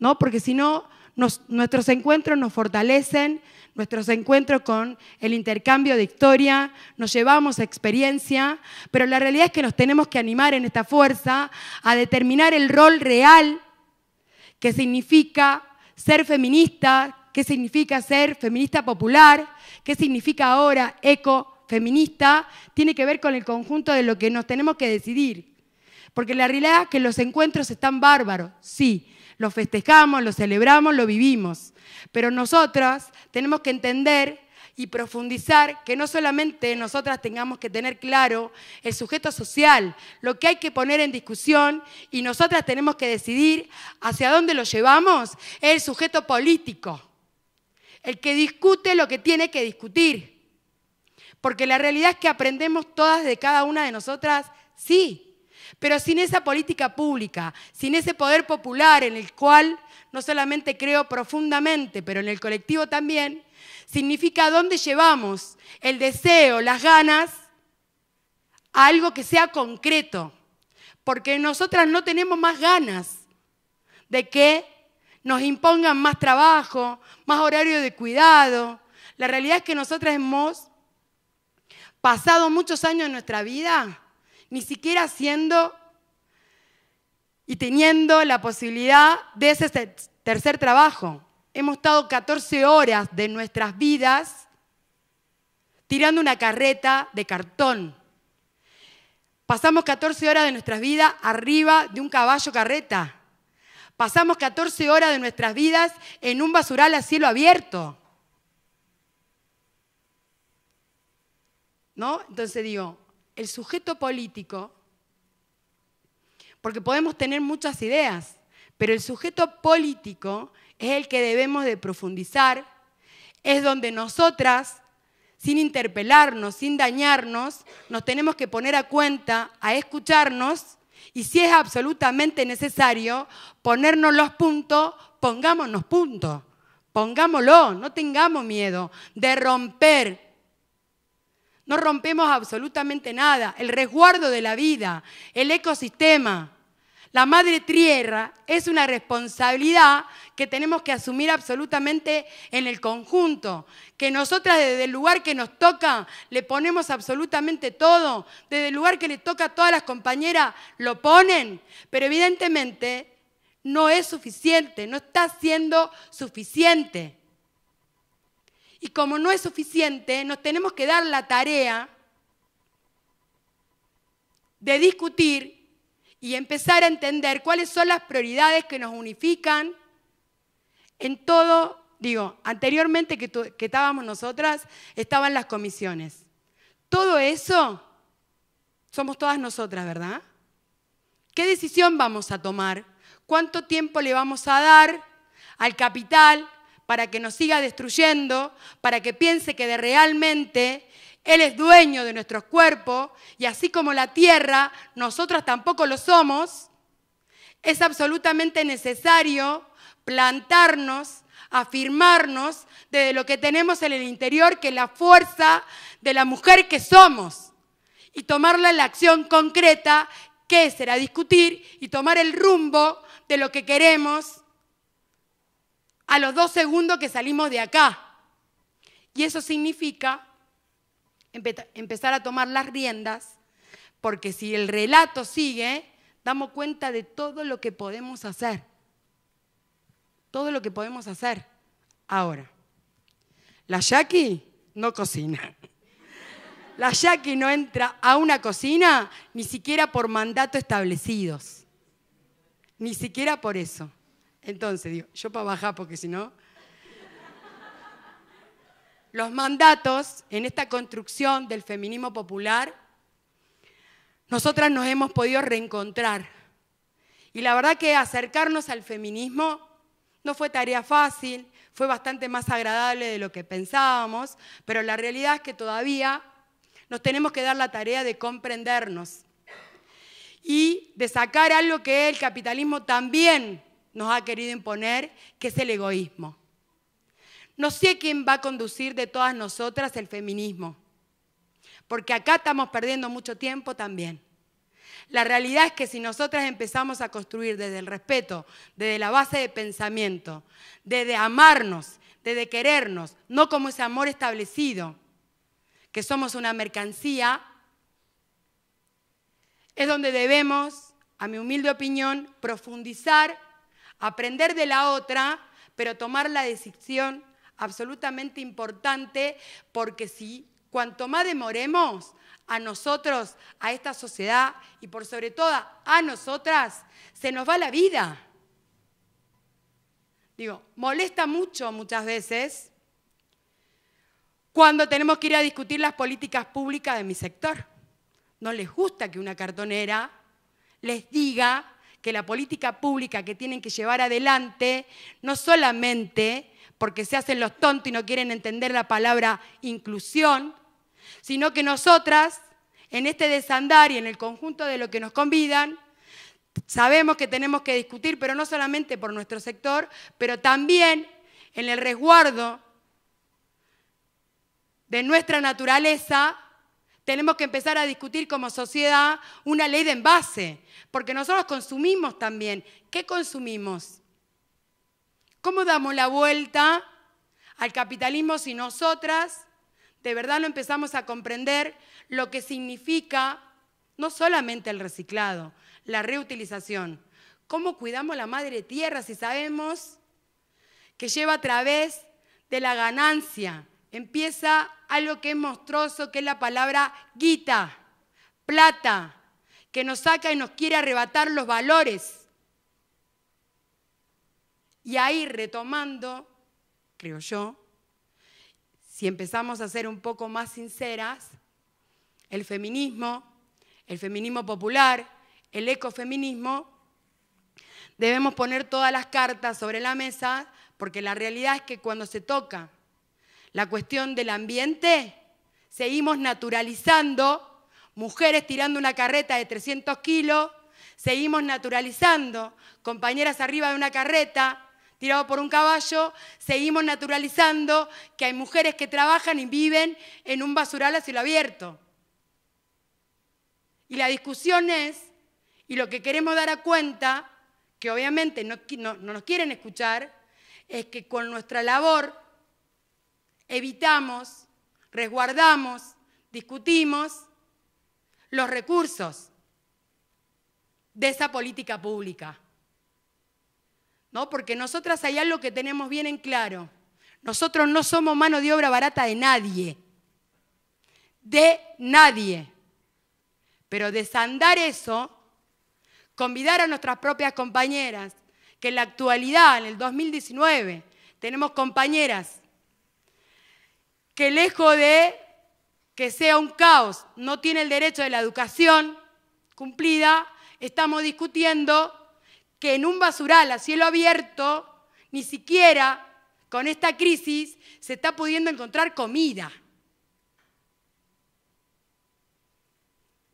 ¿no? Porque si no, nuestros encuentros nos fortalecen, nuestros encuentros con el intercambio de historia, nos llevamos experiencia, pero la realidad es que nos tenemos que animar en esta fuerza a determinar el rol real que significa ser feminista, qué significa ser feminista popular, qué significa ahora ecofeminista, tiene que ver con el conjunto de lo que nos tenemos que decidir. Porque la realidad es que los encuentros están bárbaros, sí, los festejamos, los celebramos, lo vivimos. Pero nosotras tenemos que entender y profundizar que no solamente nosotras tengamos que tener claro el sujeto social, lo que hay que poner en discusión y nosotras tenemos que decidir hacia dónde lo llevamos, es el sujeto político, el que discute lo que tiene que discutir. Porque la realidad es que aprendemos todas de cada una de nosotras, sí, pero sin esa política pública, sin ese poder popular en el cual no solamente creo profundamente, pero en el colectivo también, significa dónde llevamos el deseo, las ganas, a algo que sea concreto. Porque nosotras no tenemos más ganas de que nos impongan más trabajo, más horario de cuidado. La realidad es que nosotras hemos pasado muchos años en nuestra vida ni siquiera siendo y teniendo la posibilidad de ese tercer trabajo. Hemos estado 14 horas de nuestras vidas tirando una carreta de cartón. Pasamos 14 horas de nuestras vidas arriba de un caballo carreta. Pasamos 14 horas de nuestras vidas en un basural a cielo abierto. ¿No? Entonces digo, el sujeto político porque podemos tener muchas ideas, pero el sujeto político es el que debemos de profundizar, es donde nosotras, sin interpelarnos, sin dañarnos, nos tenemos que poner a cuenta, a escucharnos y si es absolutamente necesario ponernos los puntos, pongámonos puntos, pongámoslo, no tengamos miedo de romper no rompemos absolutamente nada. El resguardo de la vida, el ecosistema, la madre tierra es una responsabilidad que tenemos que asumir absolutamente en el conjunto, que nosotras desde el lugar que nos toca le ponemos absolutamente todo, desde el lugar que le toca a todas las compañeras lo ponen, pero evidentemente no es suficiente, no está siendo suficiente. Y como no es suficiente, nos tenemos que dar la tarea de discutir y empezar a entender cuáles son las prioridades que nos unifican en todo, digo, anteriormente que, estábamos nosotras, estaban las comisiones. Todo eso somos todas nosotras, ¿verdad? ¿Qué decisión vamos a tomar? ¿Cuánto tiempo le vamos a dar al capital? para que nos siga destruyendo, para que piense que de realmente Él es dueño de nuestros cuerpos y así como la tierra, nosotras tampoco lo somos, es absolutamente necesario plantarnos, afirmarnos de lo que tenemos en el interior, que es la fuerza de la mujer que somos y tomarla en la acción concreta, que será discutir y tomar el rumbo de lo que queremos a los dos segundos que salimos de acá. Y eso significa empezar a tomar las riendas, porque si el relato sigue, damos cuenta de todo lo que podemos hacer. Todo lo que podemos hacer. Ahora, la Jackie no cocina. La Jackie no entra a una cocina ni siquiera por mandato establecidos. Ni siquiera por eso. Entonces, digo, yo para bajar porque si no... Los mandatos en esta construcción del feminismo popular, nosotras nos hemos podido reencontrar. Y la verdad que acercarnos al feminismo no fue tarea fácil, fue bastante más agradable de lo que pensábamos, pero la realidad es que todavía nos tenemos que dar la tarea de comprendernos y de sacar algo que el capitalismo también nos ha querido imponer, que es el egoísmo. No sé quién va a conducir de todas nosotras el feminismo, porque acá estamos perdiendo mucho tiempo también. La realidad es que si nosotras empezamos a construir desde el respeto, desde la base de pensamiento, desde amarnos, desde querernos, no como ese amor establecido, que somos una mercancía, es donde debemos, a mi humilde opinión, profundizar Aprender de la otra, pero tomar la decisión absolutamente importante, porque si cuanto más demoremos a nosotros, a esta sociedad y por sobre todo a nosotras, se nos va la vida. Digo, molesta mucho muchas veces cuando tenemos que ir a discutir las políticas públicas de mi sector. No les gusta que una cartonera les diga que la política pública que tienen que llevar adelante, no solamente porque se hacen los tontos y no quieren entender la palabra inclusión, sino que nosotras, en este desandar y en el conjunto de lo que nos convidan, sabemos que tenemos que discutir, pero no solamente por nuestro sector, pero también en el resguardo de nuestra naturaleza tenemos que empezar a discutir como sociedad una ley de envase, porque nosotros consumimos también. ¿Qué consumimos? ¿Cómo damos la vuelta al capitalismo si nosotras de verdad no empezamos a comprender lo que significa no solamente el reciclado, la reutilización? ¿Cómo cuidamos la madre tierra si sabemos que lleva a través de la ganancia? Empieza algo que es monstruoso, que es la palabra guita, plata, que nos saca y nos quiere arrebatar los valores. Y ahí retomando, creo yo, si empezamos a ser un poco más sinceras, el feminismo, el feminismo popular, el ecofeminismo, debemos poner todas las cartas sobre la mesa porque la realidad es que cuando se toca la cuestión del ambiente, seguimos naturalizando mujeres tirando una carreta de 300 kilos, seguimos naturalizando compañeras arriba de una carreta tirado por un caballo, seguimos naturalizando que hay mujeres que trabajan y viven en un basural a cielo abierto. Y la discusión es, y lo que queremos dar a cuenta, que obviamente no, no nos quieren escuchar, es que con nuestra labor evitamos, resguardamos, discutimos los recursos de esa política pública. ¿No? Porque nosotras hay algo que tenemos bien en claro. Nosotros no somos mano de obra barata de nadie. De nadie. Pero desandar eso, convidar a nuestras propias compañeras, que en la actualidad, en el 2019, tenemos compañeras que lejos de que sea un caos, no tiene el derecho de la educación cumplida, estamos discutiendo que en un basural a cielo abierto, ni siquiera con esta crisis se está pudiendo encontrar comida.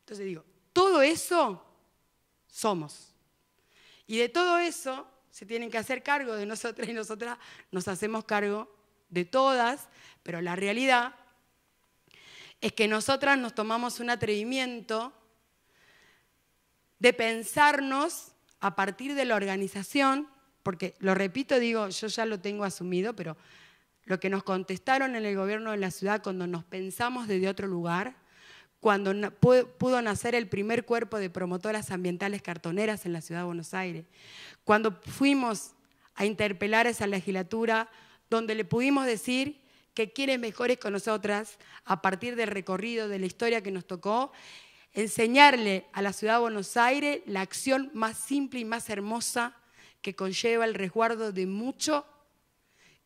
Entonces digo, todo eso somos. Y de todo eso se tienen que hacer cargo de nosotras y nosotras nos hacemos cargo de todas, pero la realidad es que nosotras nos tomamos un atrevimiento de pensarnos a partir de la organización, porque lo repito, digo, yo ya lo tengo asumido, pero lo que nos contestaron en el gobierno de la ciudad cuando nos pensamos desde otro lugar, cuando pudo nacer el primer cuerpo de promotoras ambientales cartoneras en la ciudad de Buenos Aires, cuando fuimos a interpelar esa legislatura donde le pudimos decir que quiere mejores con nosotras a partir del recorrido, de la historia que nos tocó, enseñarle a la ciudad de Buenos Aires la acción más simple y más hermosa que conlleva el resguardo de mucho,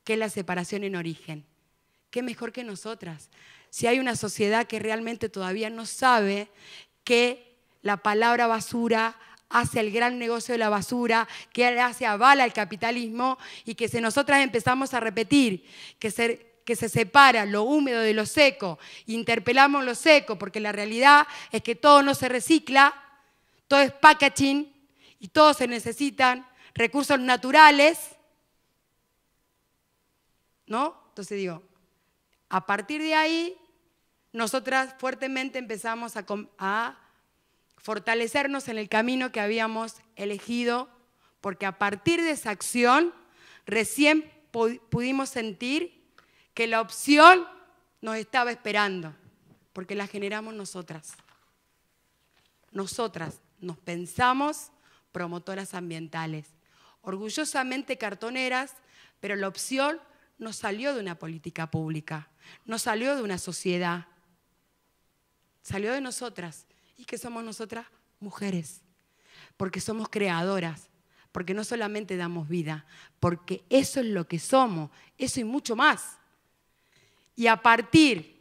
que es la separación en origen. ¿Qué mejor que nosotras? Si hay una sociedad que realmente todavía no sabe que la palabra basura hacia el gran negocio de la basura, que hace avala el capitalismo y que si nosotras empezamos a repetir que se separa lo húmedo de lo seco, interpelamos lo seco, porque la realidad es que todo no se recicla, todo es packaging y todos se necesitan recursos naturales, ¿no? Entonces digo, a partir de ahí, nosotras fuertemente empezamos a, a fortalecernos en el camino que habíamos elegido, porque a partir de esa acción recién pudimos sentir que la opción nos estaba esperando, porque la generamos nosotras. Nosotras nos pensamos promotoras ambientales, orgullosamente cartoneras, pero la opción no salió de una política pública, no salió de una sociedad, salió de nosotras y que somos nosotras mujeres, porque somos creadoras, porque no solamente damos vida, porque eso es lo que somos, eso y mucho más. Y a partir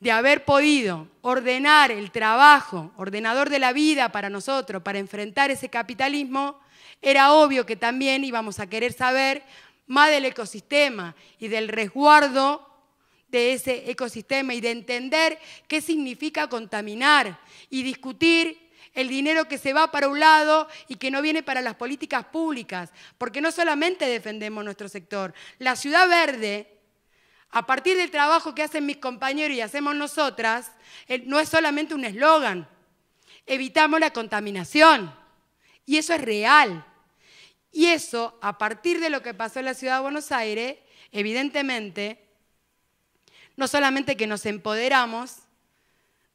de haber podido ordenar el trabajo, ordenador de la vida para nosotros, para enfrentar ese capitalismo, era obvio que también íbamos a querer saber más del ecosistema y del resguardo de ese ecosistema y de entender qué significa contaminar y discutir el dinero que se va para un lado y que no viene para las políticas públicas, porque no solamente defendemos nuestro sector. La ciudad verde, a partir del trabajo que hacen mis compañeros y hacemos nosotras, eh, no es solamente un eslogan, evitamos la contaminación y eso es real. Y eso, a partir de lo que pasó en la ciudad de Buenos Aires, evidentemente no solamente que nos empoderamos,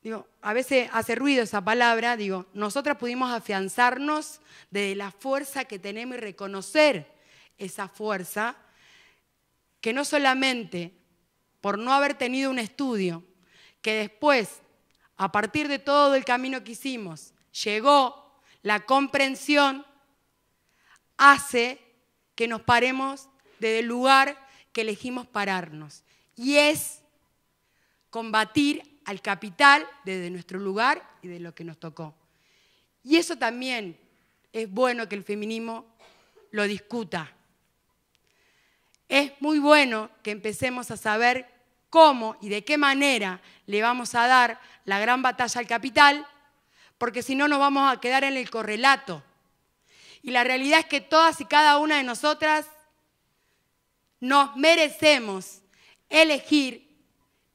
digo, a veces hace ruido esa palabra, digo, nosotras pudimos afianzarnos de la fuerza que tenemos y reconocer esa fuerza, que no solamente por no haber tenido un estudio, que después, a partir de todo el camino que hicimos, llegó la comprensión, hace que nos paremos desde el lugar que elegimos pararnos. Y es combatir al capital desde nuestro lugar y de lo que nos tocó. Y eso también es bueno que el feminismo lo discuta. Es muy bueno que empecemos a saber cómo y de qué manera le vamos a dar la gran batalla al capital, porque si no nos vamos a quedar en el correlato. Y la realidad es que todas y cada una de nosotras nos merecemos elegir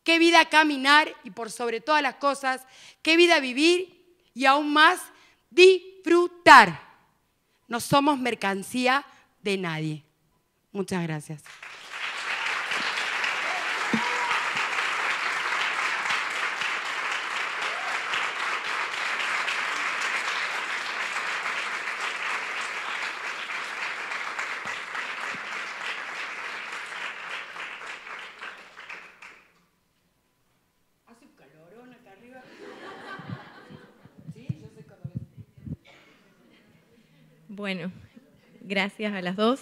qué vida caminar y por sobre todas las cosas, qué vida vivir y aún más disfrutar. No somos mercancía de nadie. Muchas gracias. Bueno, gracias a las dos.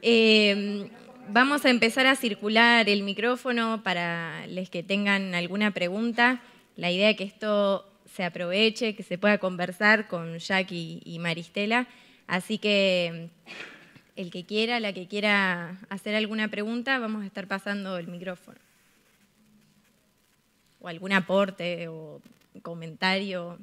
Eh, vamos a empezar a circular el micrófono para los que tengan alguna pregunta. La idea es que esto se aproveche, que se pueda conversar con Jack y Maristela. Así que el que quiera, la que quiera hacer alguna pregunta, vamos a estar pasando el micrófono. O algún aporte o comentario,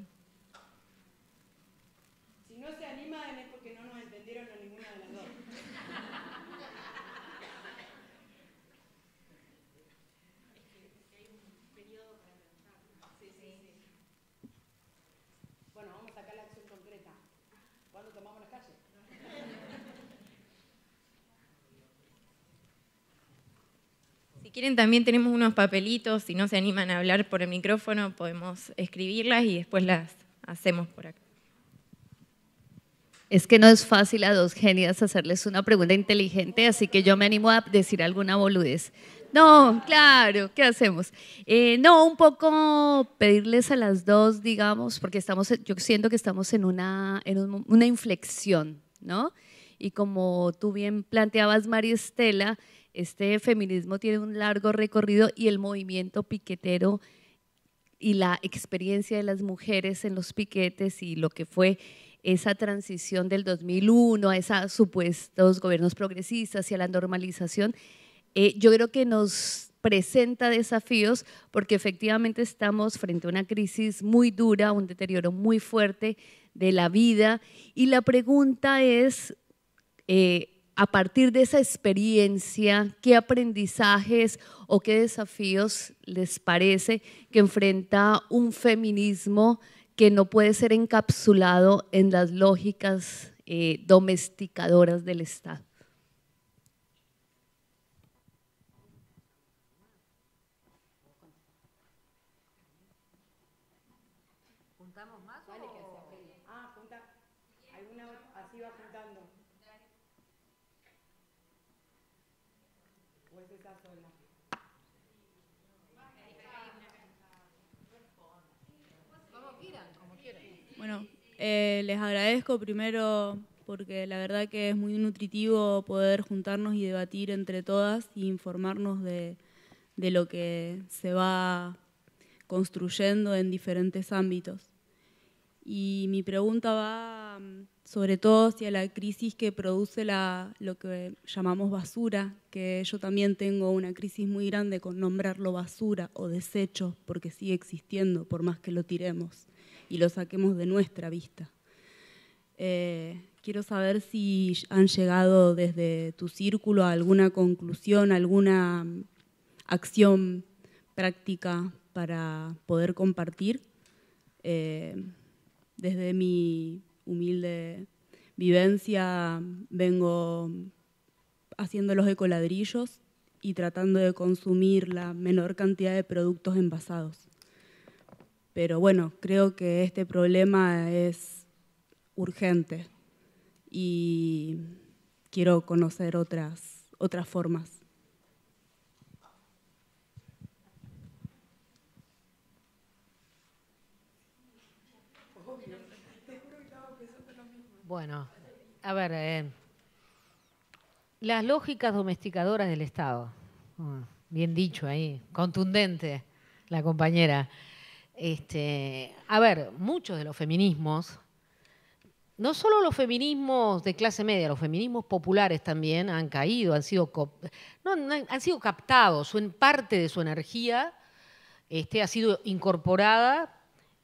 ¿Cuándo tomamos las Si quieren también tenemos unos papelitos, si no se animan a hablar por el micrófono podemos escribirlas y después las hacemos por acá. Es que no es fácil a dos genias hacerles una pregunta inteligente, así que yo me animo a decir alguna boludez. No, claro, ¿qué hacemos? Eh, no, un poco pedirles a las dos, digamos, porque estamos, yo siento que estamos en una, en una inflexión, ¿no? Y como tú bien planteabas, María Estela, este feminismo tiene un largo recorrido y el movimiento piquetero y la experiencia de las mujeres en los piquetes y lo que fue esa transición del 2001 a esos supuestos gobiernos progresistas y a la normalización eh, yo creo que nos presenta desafíos porque efectivamente estamos frente a una crisis muy dura, un deterioro muy fuerte de la vida y la pregunta es, eh, a partir de esa experiencia, qué aprendizajes o qué desafíos les parece que enfrenta un feminismo que no puede ser encapsulado en las lógicas eh, domesticadoras del Estado. Eh, les agradezco primero porque la verdad que es muy nutritivo poder juntarnos y debatir entre todas y informarnos de, lo que se va construyendo en diferentes ámbitos. Y mi pregunta va mm, sobre todo hacia la crisis que produce lo que llamamos basura, que yo también tengo una crisis muy grande con nombrarlo basura o desecho, porque sigue existiendo por más que lo tiremos y lo saquemos de nuestra vista. Eh, quiero saber si han llegado desde tu círculo a alguna conclusión, alguna mm, acción práctica para poder compartir. Eh, desde mi humilde vivencia vengo mm, haciendo los ecoladrillos y tratando de consumir la menor cantidad de productos envasados. Pero bueno, creo que este problema es urgente y quiero conocer otras, otras formas. Bueno, a ver, eh, las lógicas domesticadoras del Estado. Mm, bien dicho ahí, contundente la compañera. Este, a ver, muchos de los feminismos, no solo los feminismos de clase media, los feminismos populares también han caído, han sido, no, han sido captados, parte de su energía este, ha sido incorporada,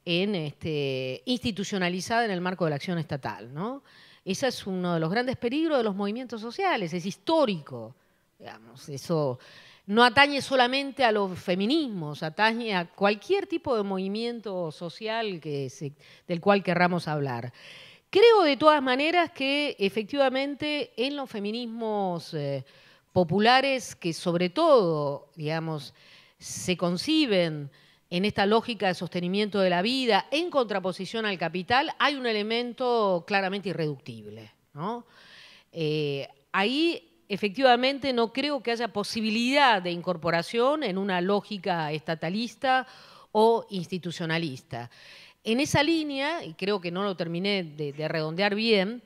en, este, institucionalizada en el marco de la acción estatal. ¿no? Ese es uno de los grandes peligros de los movimientos sociales, es histórico. Digamos, eso no atañe solamente a los feminismos, atañe a cualquier tipo de movimiento social del cual querramos hablar. Creo de todas maneras que efectivamente en los feminismos eh, populares que sobre todo, digamos, se conciben en esta lógica de sostenimiento de la vida en contraposición al capital, hay un elemento claramente irreductible. Eh, ahí efectivamente no creo que haya posibilidad de incorporación en una lógica estatalista o institucionalista. En esa línea, y creo que no lo terminé de, redondear bien,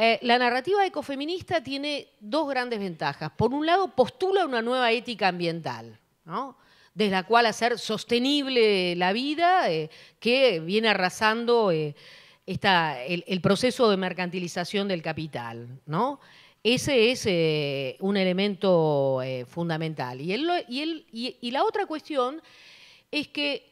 eh, la narrativa ecofeminista tiene dos grandes ventajas. Por un lado, postula una nueva ética ambiental, ¿no? desde la cual hacer sostenible la vida eh, que viene arrasando eh, el, el, proceso de mercantilización del capital. ¿no? Ese es eh, un elemento eh, fundamental. Y, la otra cuestión es que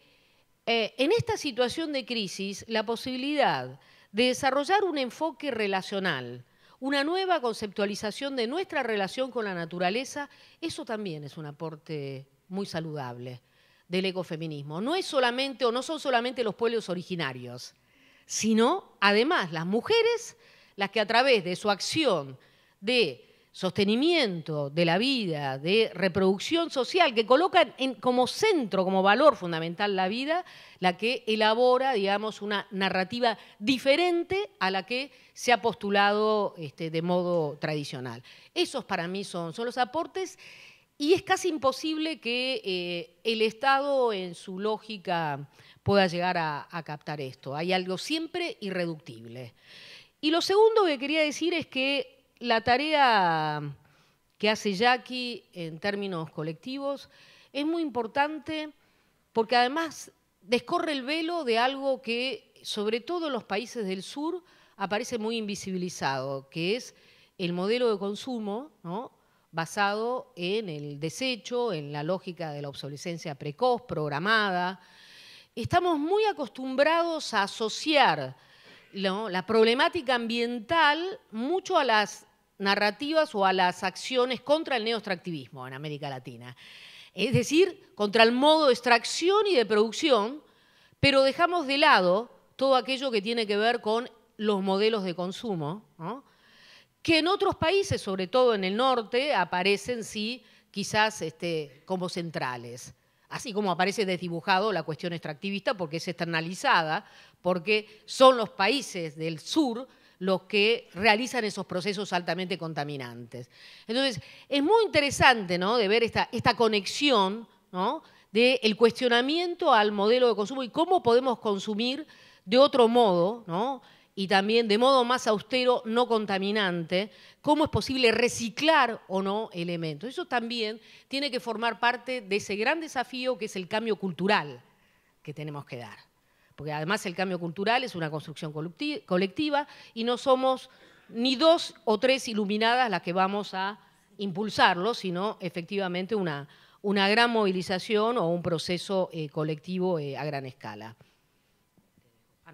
eh, en esta situación de crisis, la posibilidad de desarrollar un enfoque relacional, una nueva conceptualización de nuestra relación con la naturaleza, eso también es un aporte muy saludable del ecofeminismo. No es solamente o no son solamente los pueblos originarios, sino además las mujeres las que a través de su acción de sostenimiento de la vida, de reproducción social, que colocan como centro, como valor fundamental la vida, la que elabora, digamos, una narrativa diferente a la que se ha postulado este, de modo tradicional. Esos para mí son, son los aportes y es casi imposible que eh, el Estado en su lógica pueda llegar a captar esto. Hay algo siempre irreductible. Y lo segundo que quería decir es que la tarea que hace Jackie en términos colectivos es muy importante porque además descorre el velo de algo que, sobre todo en los países del sur, aparece muy invisibilizado, que es el modelo de consumo basado en el desecho, en la lógica de la obsolescencia precoz, programada. Estamos muy acostumbrados a asociar la problemática ambiental mucho a las narrativas o a las acciones contra el neoextractivismo en América Latina. Es decir, contra el modo de extracción y de producción, pero dejamos de lado todo aquello que tiene que ver con los modelos de consumo, que en otros países, sobre todo en el norte, aparecen sí quizás este, como centrales. Así como aparece desdibujado la cuestión extractivista porque es externalizada, porque son los países del sur los que realizan esos procesos altamente contaminantes. Entonces, es muy interesante ¿no? de ver esta, conexión del cuestionamiento al modelo de consumo y cómo podemos consumir de otro modo, y también de modo más austero, no contaminante, cómo es posible reciclar o no elementos. Eso también tiene que formar parte de ese gran desafío que es el cambio cultural que tenemos que dar porque además el cambio cultural es una construcción colectiva y no somos ni dos o tres iluminadas las que vamos a impulsarlo, sino efectivamente una, una gran movilización o un proceso eh, colectivo eh, a gran escala. Ah,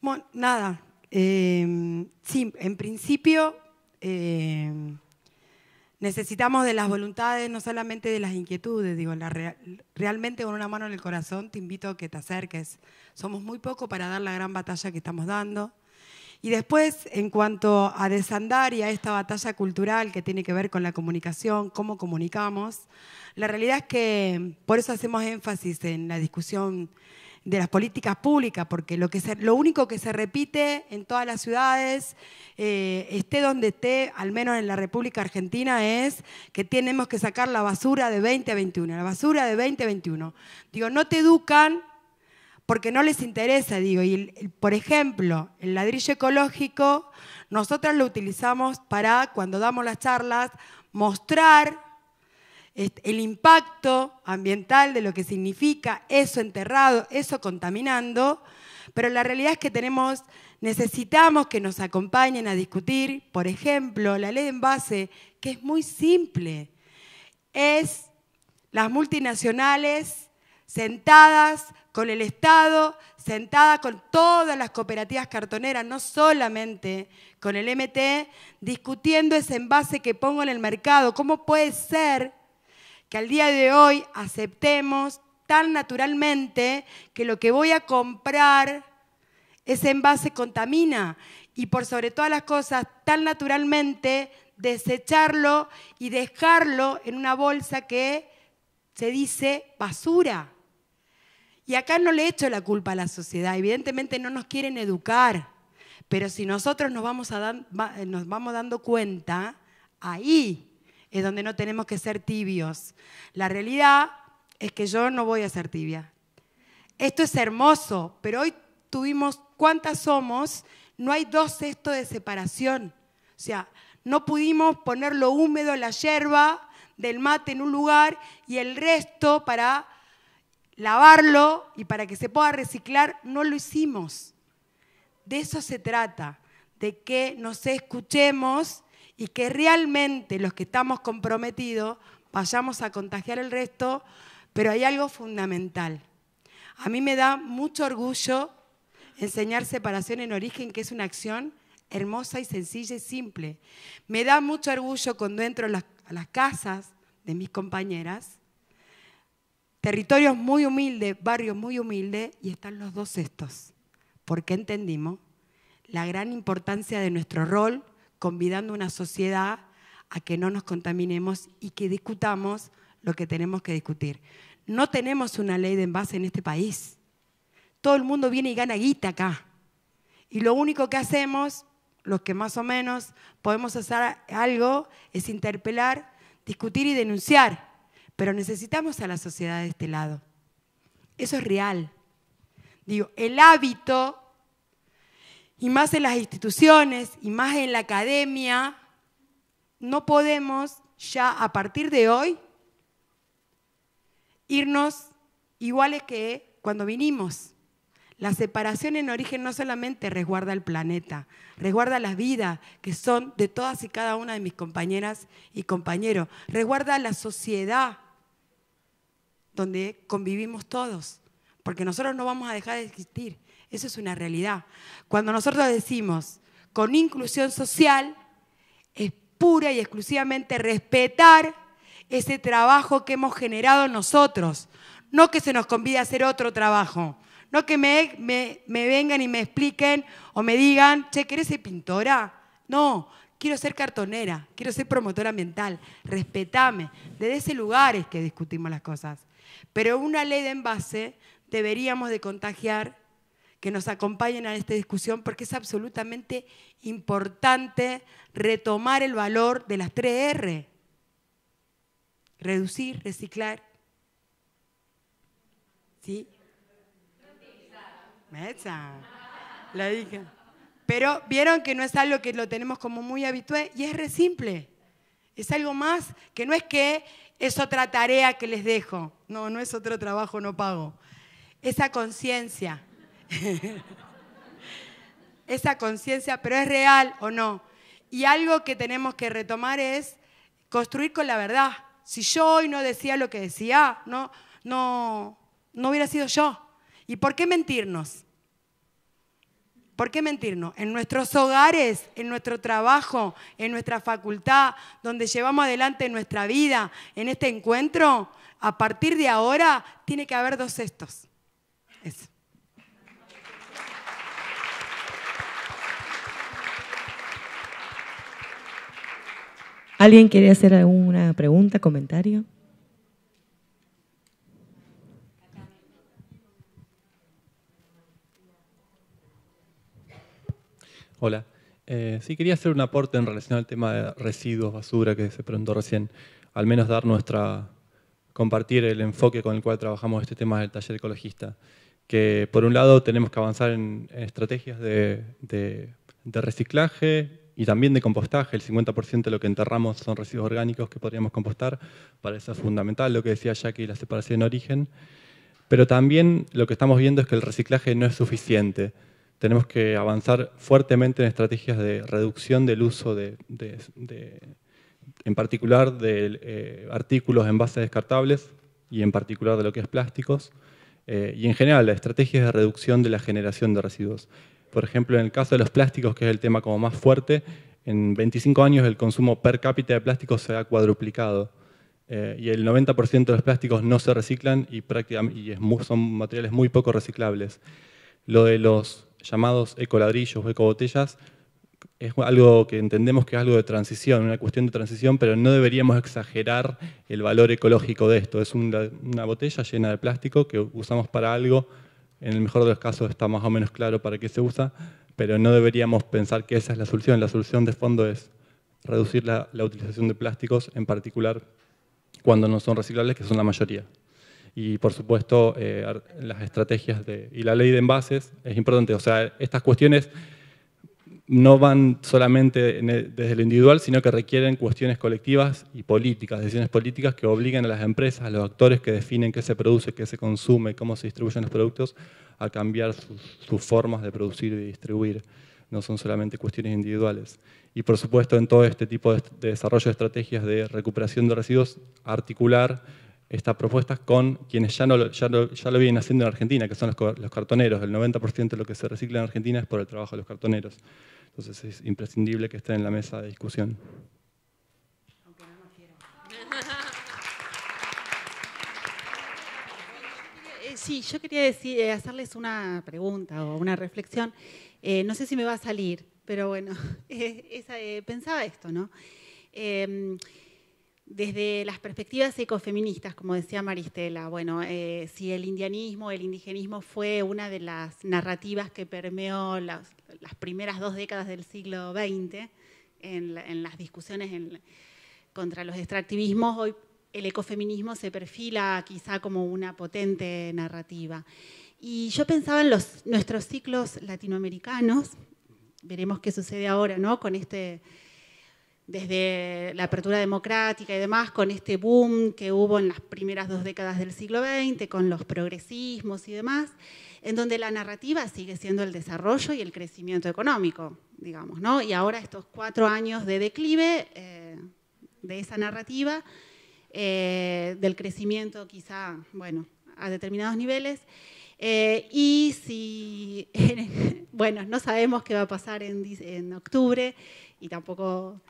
Bueno, nada. Eh, sí, en principio Necesitamos de las voluntades, no solamente de las inquietudes. Digo, realmente con una mano en el corazón te invito a que te acerques. Somos muy poco para dar la gran batalla que estamos dando. Y después, en cuanto a desandar y a esta batalla cultural que tiene que ver con la comunicación, cómo comunicamos, la realidad es que por eso hacemos énfasis en la discusión de las políticas públicas, porque lo, que lo único que se repite en todas las ciudades, eh, esté donde esté, al menos en la República Argentina, es que tenemos que sacar la basura de 2021, la basura de 2021. Digo, no te educan porque no les interesa, digo, y por ejemplo, el ladrillo ecológico, nosotras lo utilizamos para, cuando damos las charlas, mostrar el impacto ambiental de lo que significa eso enterrado, eso contaminando, pero la realidad es que tenemos, necesitamos que nos acompañen a discutir, por ejemplo, la ley de envase, que es muy simple. Es las multinacionales sentadas con el Estado, sentadas con todas las cooperativas cartoneras, no solamente con el MT, discutiendo ese envase que pongo en el mercado. ¿Cómo puede ser que al día de hoy aceptemos tan naturalmente que lo que voy a comprar ese envase contamina y por sobre todas las cosas tan naturalmente desecharlo y dejarlo en una bolsa que se dice basura. Y acá no le echo la culpa a la sociedad, evidentemente no nos quieren educar, pero si nosotros nos vamos, eh, nos vamos dando cuenta, ahí es donde no tenemos que ser tibios. La realidad es que yo no voy a ser tibia. Esto es hermoso, pero hoy tuvimos cuántas somos, no hay dos cestos de separación. O sea, no pudimos poner lo húmedo, la hierba del mate en un lugar y el resto para lavarlo y para que se pueda reciclar, no lo hicimos. De eso se trata, de que nos escuchemos y que realmente los que estamos comprometidos vayamos a contagiar el resto, pero hay algo fundamental. A mí me da mucho orgullo enseñar separación en origen, que es una acción hermosa y sencilla y simple. Me da mucho orgullo cuando entro a las, casas de mis compañeras, territorios muy humildes, barrios muy humildes, y están los dos estos, porque entendimos la gran importancia de nuestro rol convidando a una sociedad a que no nos contaminemos y que discutamos lo que tenemos que discutir. No tenemos una ley de envase en este país. Todo el mundo viene y gana guita acá. Y lo único que hacemos, los que más o menos podemos hacer algo, es interpelar, discutir y denunciar. Pero necesitamos a la sociedad de este lado. Eso es real. Digo, el hábito y más en las instituciones, y más en la academia, no podemos ya a partir de hoy irnos iguales que cuando vinimos. La separación en origen no solamente resguarda el planeta, resguarda las vidas que son de todas y cada una de mis compañeras y compañeros, resguarda la sociedad donde convivimos todos, porque nosotros no vamos a dejar de existir, eso es una realidad. Cuando nosotros decimos con inclusión social, es pura y exclusivamente respetar ese trabajo que hemos generado nosotros, no que se nos convide a hacer otro trabajo. No que me, vengan y me expliquen o me digan, che, ¿querés ser pintora? No, quiero ser cartonera, quiero ser promotora ambiental, respetame. Desde ese lugar es que discutimos las cosas. Pero una ley de envase deberíamos de contagiar que nos acompañen a esta discusión porque es absolutamente importante retomar el valor de las tres r Reducir, reciclar. ¿Sí? Esa. La dije. Pero vieron que no es algo que lo tenemos como muy habitual y es re simple. Es algo más que no es que es otra tarea que les dejo. No, no es otro trabajo no pago. Esa conciencia Esa conciencia, pero es real o no. Y algo que tenemos que retomar es construir con la verdad. Si yo hoy no decía lo que decía, no, no, no hubiera sido yo. ¿Y por qué mentirnos? ¿Por qué mentirnos? En nuestros hogares, en nuestro trabajo, en nuestra facultad, donde llevamos adelante nuestra vida, en este encuentro, a partir de ahora tiene que haber dos cestos. ¿Alguien quiere hacer alguna pregunta, comentario? Hola. Eh, sí, quería hacer un aporte en relación al tema de residuos, basura, que se preguntó recién. Al menos dar nuestra, compartir el enfoque con el cual trabajamos este tema del taller ecologista. Que por un lado tenemos que avanzar en, estrategias de, de reciclaje, y también de compostaje. El 50% de lo que enterramos son residuos orgánicos que podríamos compostar. Para eso es fundamental lo que decía Jackie, la separación en origen. Pero también lo que estamos viendo es que el reciclaje no es suficiente. Tenemos que avanzar fuertemente en estrategias de reducción del uso de, en particular de eh, artículos en base descartables y en particular de lo que es plásticos. Eh, y en general, las estrategias de reducción de la generación de residuos. Por ejemplo, en el caso de los plásticos, que es el tema como más fuerte, en 25 años el consumo per cápita de plástico se ha cuadruplicado eh, y el 90% de los plásticos no se reciclan y, son materiales muy poco reciclables. Lo de los llamados ecoladrillos o ecobotellas es algo que entendemos que es algo de transición, una cuestión de transición, pero no deberíamos exagerar el valor ecológico de esto. Es una botella llena de plástico que usamos para algo en el mejor de los casos está más o menos claro para qué se usa, pero no deberíamos pensar que esa es la solución. La solución de fondo es reducir la, utilización de plásticos, en particular cuando no son reciclables, que son la mayoría. Y por supuesto, eh, las estrategias y la ley de envases es importante. O sea, estas cuestiones no van solamente e, desde lo individual, sino que requieren cuestiones colectivas y políticas, decisiones políticas que obliguen a las empresas, a los actores que definen qué se produce, qué se consume, cómo se distribuyen los productos, a cambiar sus, formas de producir y distribuir. No son solamente cuestiones individuales. Y por supuesto en todo este tipo de, desarrollo de estrategias de recuperación de residuos, articular estas propuestas con quienes ya, lo, vienen haciendo en Argentina, que son los cartoneros. El 90% de lo que se recicla en Argentina es por el trabajo de los cartoneros. Entonces es imprescindible que esté en la mesa de discusión. Aunque eh, Sí, yo quería eh, hacerles una pregunta o una reflexión. Eh, no sé si me va a salir, pero bueno, pensaba esto, ¿no? desde las perspectivas ecofeministas, como decía Maristela, bueno, eh, si el indianismo, el indigenismo fue una de las narrativas que permeó las, primeras dos décadas del siglo XX en, las discusiones contra los extractivismos, hoy el ecofeminismo se perfila quizá como una potente narrativa. Y yo pensaba en los, nuestros ciclos latinoamericanos, veremos qué sucede ahora ¿no? con este desde la apertura democrática y demás, con este boom que hubo en las primeras dos décadas del siglo XX, con los progresismos y demás, en donde la narrativa sigue siendo el desarrollo y el crecimiento económico, digamos, ¿no? Y ahora estos cuatro años de declive eh, de esa narrativa, eh, del crecimiento quizá, bueno, a determinados niveles, eh, y si, bueno, no sabemos qué va a pasar en, en octubre y tampoco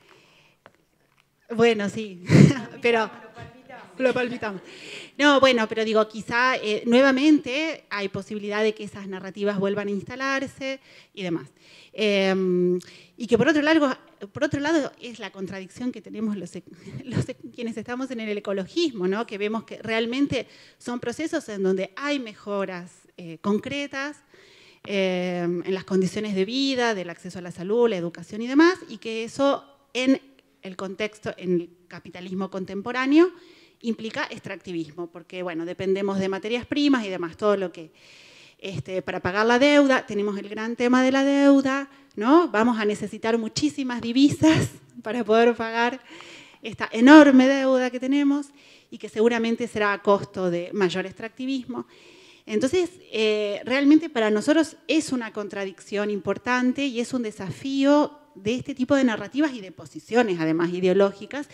bueno, sí, pero No, bueno, pero digo, quizá eh, nuevamente hay posibilidad de que esas narrativas vuelvan a instalarse y demás. Em, y que por otro, lado, por otro lado es la contradicción que tenemos los, e-, e-, quienes estamos en el ecologismo, ¿no? que vemos que realmente son procesos en donde hay mejoras eh, concretas, em, en las condiciones de vida, del acceso a la salud, la educación y demás, y que eso en el contexto en el capitalismo contemporáneo implica extractivismo, porque bueno, dependemos de materias primas y demás, todo lo que este, para pagar la deuda, tenemos el gran tema de la deuda, ¿no? Vamos a necesitar muchísimas divisas para poder pagar esta enorme deuda que tenemos y que seguramente será a costo de mayor extractivismo. Entonces, eh, realmente para nosotros es una contradicción importante y es un desafío de este tipo de narrativas y de posiciones, además ideológicas,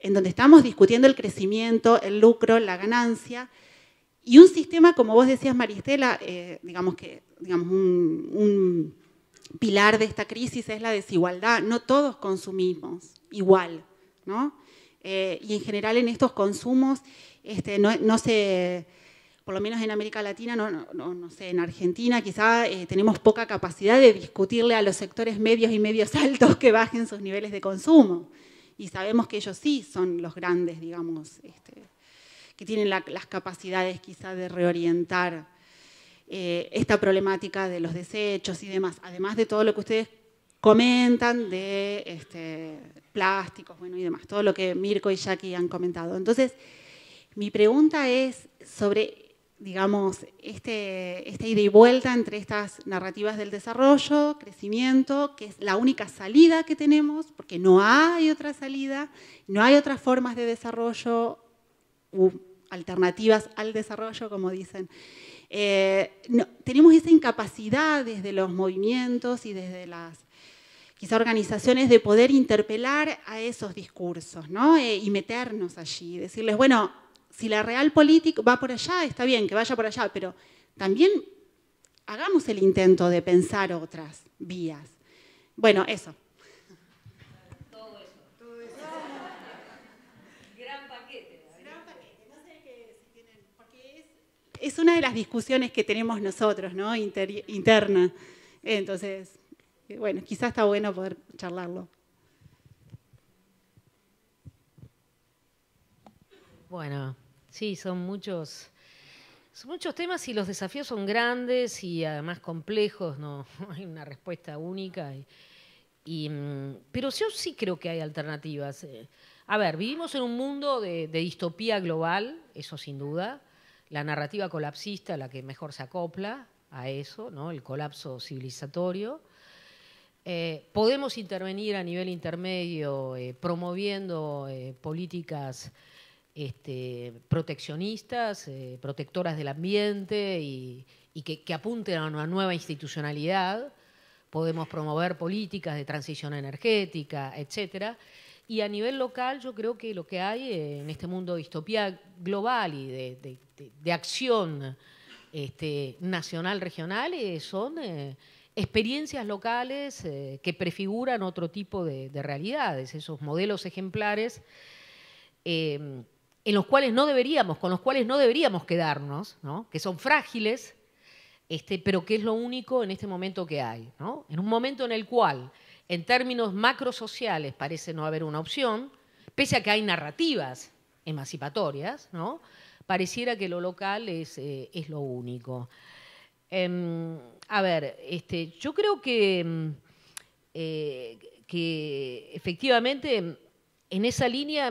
en donde estamos discutiendo el crecimiento, el lucro, la ganancia, y un sistema, como vos decías, Maristela, eh, digamos que digamos, un, pilar de esta crisis es la desigualdad. No todos consumimos igual, ¿no? Eh, y en general en estos consumos este, no, se, por lo menos en América Latina, no, no, sé, en Argentina quizá eh, tenemos poca capacidad de discutirle a los sectores medios y medios altos que bajen sus niveles de consumo. Y sabemos que ellos sí son los grandes, digamos, este, que tienen las capacidades quizá de reorientar eh, esta problemática de los desechos y demás, además de todo lo que ustedes comentan de este, plásticos bueno, y demás, todo lo que Mirko y Jackie han comentado. Entonces, mi pregunta es sobre digamos, este, esta ida y vuelta entre estas narrativas del desarrollo, crecimiento, que es la única salida que tenemos, porque no hay otra salida, no hay otras formas de desarrollo u alternativas al desarrollo, como dicen. Eh, tenemos esa incapacidad desde los movimientos y desde las quizá organizaciones de poder interpelar a esos discursos eh, y meternos allí, decirles, bueno, si la real política va por allá, está bien que vaya por allá, pero también hagamos el intento de pensar otras vías. Bueno, eso. Todo eso. Gran paquete. es, una de las discusiones que tenemos nosotros, ¿no? interna. Entonces, bueno, quizás está bueno poder charlarlo. Bueno, Sí, son muchos, muchos temas y los desafíos son grandes y además complejos, no, hay una respuesta única. Mm, pero yo sí creo que hay alternativas. Eh. A ver, vivimos en un mundo de, distopía global, eso sin duda, la narrativa colapsista, la que mejor se acopla a eso, ¿no? el colapso civilizatorio. Eh, podemos intervenir a nivel intermedio eh, promoviendo políticas este, proteccionistas, eh, protectoras del ambiente y, que, apunten a una nueva institucionalidad. Podemos promover políticas de transición energética, etcétera. Y a nivel local, yo creo que lo que hay en este mundo de distopía global y de, acción este, nacional, regional, eh, son eh, experiencias locales que prefiguran otro tipo de, realidades, esos modelos ejemplares en los cuales no deberíamos, con los cuales no deberíamos quedarnos, que son frágiles, este, pero que es lo único en este momento que hay. ¿no? En un momento en el cual, en términos macrosociales, parece no haber una opción, pese a que hay narrativas emancipatorias, ¿no? pareciera que lo local es, eh, es lo único. Em, a ver, este, yo creo que, em, eh, que efectivamente en esa línea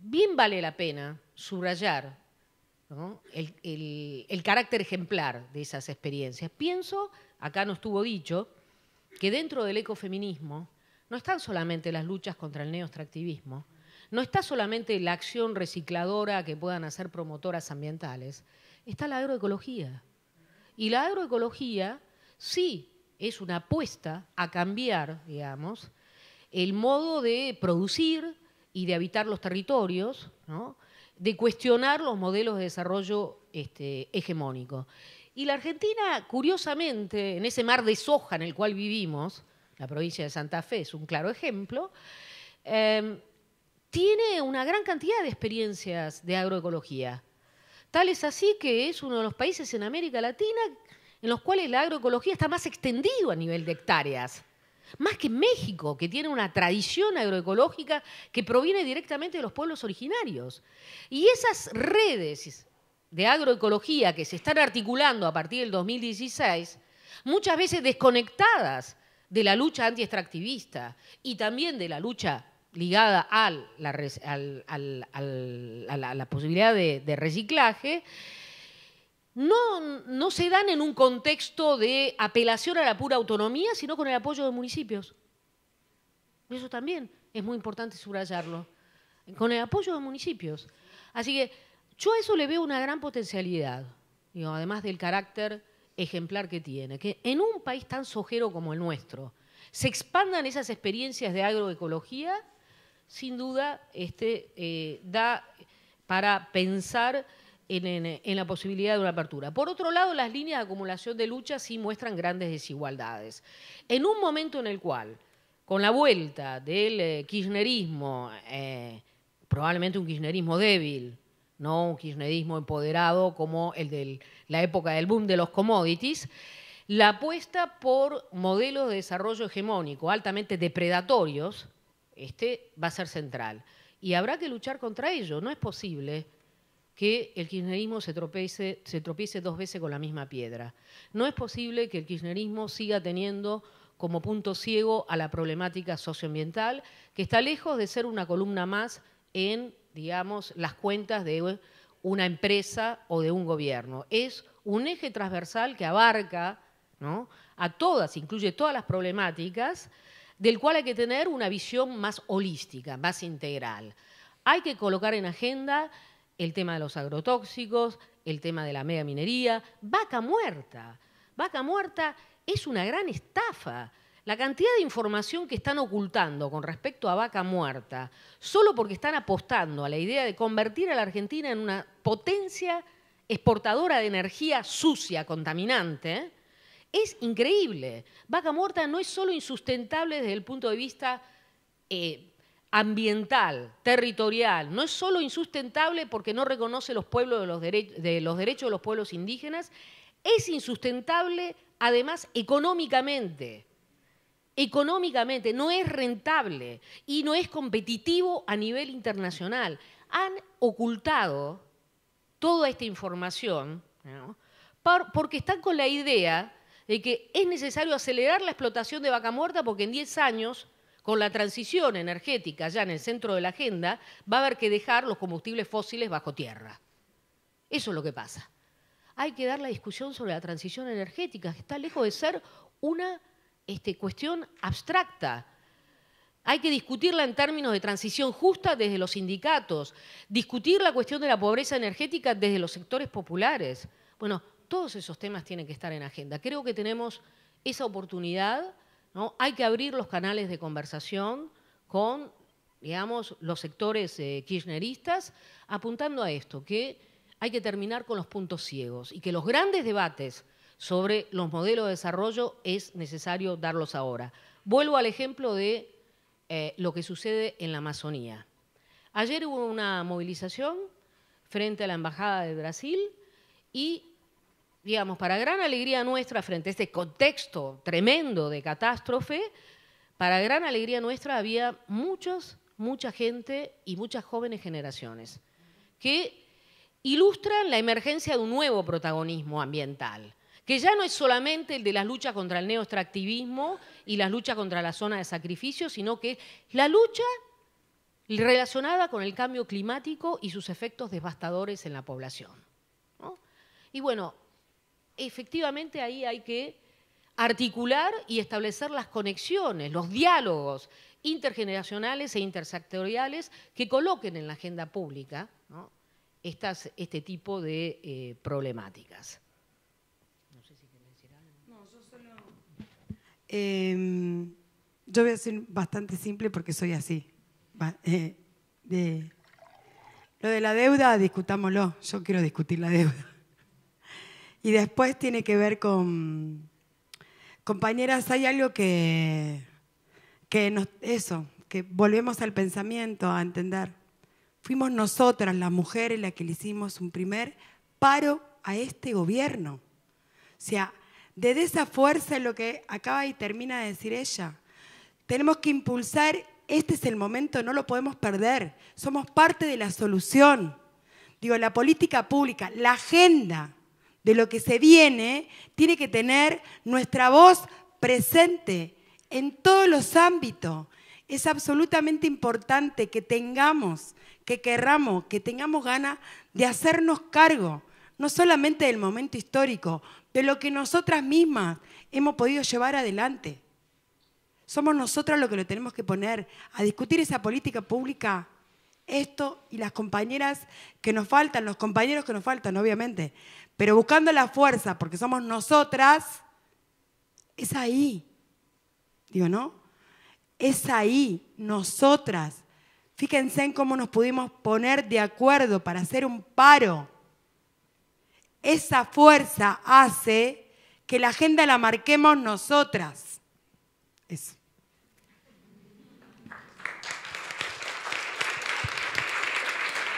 bien vale la pena subrayar el, el carácter ejemplar de esas experiencias. Pienso, acá no estuvo dicho, que dentro del ecofeminismo no están solamente las luchas contra el neoextractivismo, no está solamente la acción recicladora que puedan hacer promotoras ambientales, está la agroecología. Y la agroecología sí es una apuesta a cambiar, digamos, el modo de producir, y de habitar los territorios, de cuestionar los modelos de desarrollo este, Y la Argentina, curiosamente, en ese mar de soja en el cual vivimos, la provincia de Santa Fe es un claro ejemplo, em, tiene una gran cantidad de experiencias de agroecología. Tal es así que es uno de los países en América Latina en los cuales la agroecología está más extendida a nivel de hectáreas más que México, que tiene una tradición agroecológica que proviene directamente de los pueblos originarios. Y esas redes de agroecología que se están articulando a partir del 2016, muchas veces desconectadas de la lucha antiextractivista y también de la lucha ligada a la posibilidad de reciclaje, no, se dan en un contexto de apelación a la pura autonomía, sino con el apoyo de municipios. Eso también es muy importante subrayarlo, con el apoyo de municipios. Así que yo a eso le veo una gran potencialidad, además del carácter ejemplar que tiene, que en un país tan sojero como el nuestro se expandan esas experiencias de agroecología, sin duda este, eh, da para pensar en, la posibilidad de una apertura. Por otro lado, las líneas de acumulación de lucha sí muestran grandes desigualdades. En un momento en el cual, con la vuelta del eh, kirchnerismo, eh, probablemente un kirchnerismo débil, no un kirchnerismo empoderado como el de la época del boom de los commodities, la apuesta por modelos de desarrollo hegemónico altamente depredatorios este va a ser central. Y habrá que luchar contra ello. No es posible que el kirchnerismo se tropiece, dos veces con la misma piedra. No es posible que el kirchnerismo siga teniendo como punto ciego a la problemática socioambiental, que está lejos de ser una columna más en, digamos, las cuentas de una empresa o de un gobierno. Es un eje transversal que abarca a todas, incluye todas las problemáticas, del cual hay que tener una visión más holística, más integral. Hay que colocar en agenda el tema de los agrotóxicos, el tema de la mega minería, vaca muerta. Vaca muerta es una gran estafa. La cantidad de información que están ocultando con respecto a vaca muerta, solo porque están apostando a la idea de convertir a la Argentina en una potencia exportadora de energía sucia, contaminante, es increíble. Vaca muerta no es solo insustentable desde el punto de vista eh, ambiental, territorial, no es solo insustentable porque no reconoce los, pueblos de los, de los derechos de los pueblos indígenas, es insustentable además económicamente. Económicamente no es rentable y no es competitivo a nivel internacional. Han ocultado toda esta información porque están con la idea de que es necesario acelerar la explotación de vaca muerta porque en 10 años con la transición energética ya en el centro de la agenda, va a haber que dejar los combustibles fósiles bajo tierra. Eso es lo que pasa. Hay que dar la discusión sobre la transición energética, que está lejos de ser una este, cuestión abstracta. Hay que discutirla en términos de transición justa desde los sindicatos, discutir la cuestión de la pobreza energética desde los sectores populares. Bueno, todos esos temas tienen que estar en agenda. Creo que tenemos esa oportunidad hay que abrir los canales de conversación con, digamos, los sectores eh, kirchneristas, apuntando a esto, que hay que terminar con los puntos ciegos y que los grandes debates sobre los modelos de desarrollo es necesario darlos ahora. Vuelvo al ejemplo de eh, lo que sucede en la Amazonía. Ayer hubo una movilización frente a la Embajada de Brasil y digamos, para gran alegría nuestra frente a este contexto tremendo de catástrofe, para gran alegría nuestra había muchos, mucha gente y muchas jóvenes generaciones que ilustran la emergencia de un nuevo protagonismo ambiental, que ya no es solamente el de las luchas contra el neoextractivismo y las luchas contra la zona de sacrificio, sino que la lucha relacionada con el cambio climático y sus efectos devastadores en la población. Y bueno, efectivamente ahí hay que articular y establecer las conexiones, los diálogos intergeneracionales e intersectoriales que coloquen en la agenda pública Estas, este tipo de eh, problemáticas. No sé si decir algo. No, yo solo... Em, yo voy a ser bastante simple porque soy así. Eh, de... Lo de la deuda, discutámoslo. Yo quiero discutir la deuda. Y después tiene que ver con, compañeras, hay algo que, que eso, que volvemos al pensamiento, a entender. Fuimos nosotras, las mujeres, las que le hicimos un primer paro a este gobierno. O sea, desde esa fuerza es lo que acaba y termina de decir ella. Tenemos que impulsar, este es el momento, no lo podemos perder. Somos parte de la solución. Digo, la política pública, la agenda de lo que se viene, tiene que tener nuestra voz presente en todos los ámbitos. Es absolutamente importante que tengamos, que querramos, que tengamos ganas de hacernos cargo, no solamente del momento histórico, de lo que nosotras mismas hemos podido llevar adelante. Somos nosotras los que lo tenemos que poner a discutir esa política pública esto y las compañeras que nos faltan, los compañeros que nos faltan, obviamente, pero buscando la fuerza, porque somos nosotras, es ahí. Digo, ¿no? Es ahí, nosotras. Fíjense en cómo nos pudimos poner de acuerdo para hacer un paro. Esa fuerza hace que la agenda la marquemos nosotras. Eso.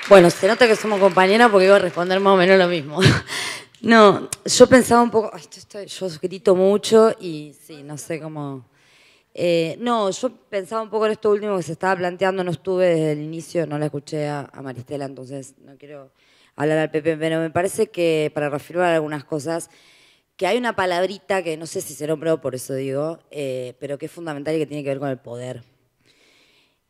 Bueno, se nota que somos compañeras porque iba a responder más o menos lo mismo. No, yo pensaba un poco, yo grito mucho y sí, no sé cómo... Eh, no, yo pensaba un poco en esto último que se estaba planteando, no estuve desde el inicio, no la escuché a, Maristela, entonces no quiero hablar al PP. pero me parece que para reafirmar algunas cosas, que hay una palabrita que no sé si se nombró, por eso digo, eh, pero que es fundamental y que tiene que ver con el poder.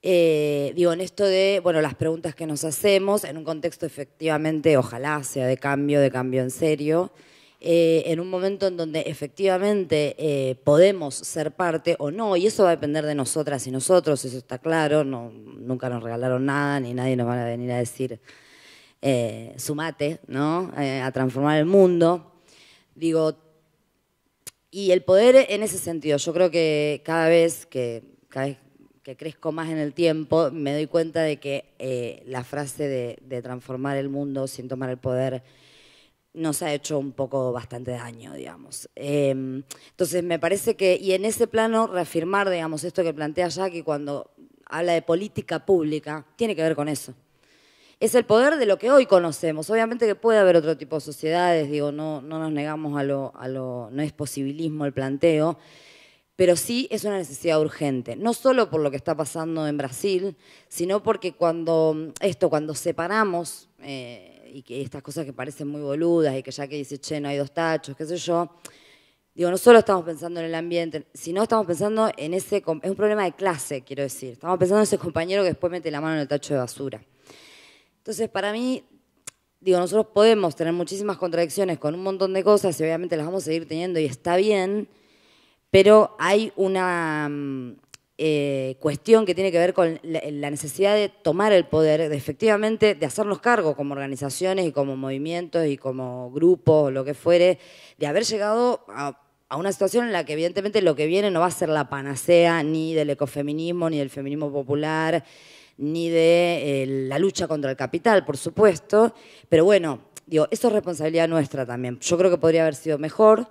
Eh, digo, en esto de, bueno, las preguntas que nos hacemos, en un contexto efectivamente, ojalá sea de cambio, de cambio en serio, eh, en un momento en donde efectivamente eh, podemos ser parte o no, y eso va a depender de nosotras y nosotros, eso está claro, no, nunca nos regalaron nada, ni nadie nos va a venir a decir, sumate, ¿no? a transformar el mundo. Digo, y el poder en ese sentido, yo creo que cada vez que, cada que crezco más en el tiempo, me doy cuenta de que eh, la frase de, transformar el mundo sin tomar el poder nos ha hecho un poco bastante daño, digamos. Em, entonces, me parece que, y en ese plano, reafirmar, digamos, esto que plantea Jackie cuando habla de política pública, tiene que ver con eso. Es el poder de lo que hoy conocemos. Obviamente que puede haber otro tipo de sociedades, digo, no, no nos negamos a lo, a lo, no es posibilismo el planteo, pero sí es una necesidad urgente, no solo por lo que está pasando en Brasil, sino porque cuando esto, cuando separamos, eh, y que estas cosas que parecen muy boludas y que ya que dice, che, no hay dos tachos, qué sé yo, digo, no solo estamos pensando en el ambiente, sino estamos pensando en ese, es un problema de clase, quiero decir, estamos pensando en ese compañero que después mete la mano en el tacho de basura. Entonces, para mí, digo, nosotros podemos tener muchísimas contradicciones con un montón de cosas y obviamente las vamos a seguir teniendo y está bien, pero hay una mm, eh, cuestión que tiene que ver con la, necesidad de tomar el poder, de efectivamente de hacernos cargo como organizaciones y como movimientos y como grupos, lo que fuere, de haber llegado a, una situación en la que evidentemente lo que viene no va a ser la panacea ni del ecofeminismo, ni del feminismo popular, ni de eh, la lucha contra el capital, por supuesto, pero bueno, digo, eso es responsabilidad nuestra también. Yo creo que podría haber sido mejor.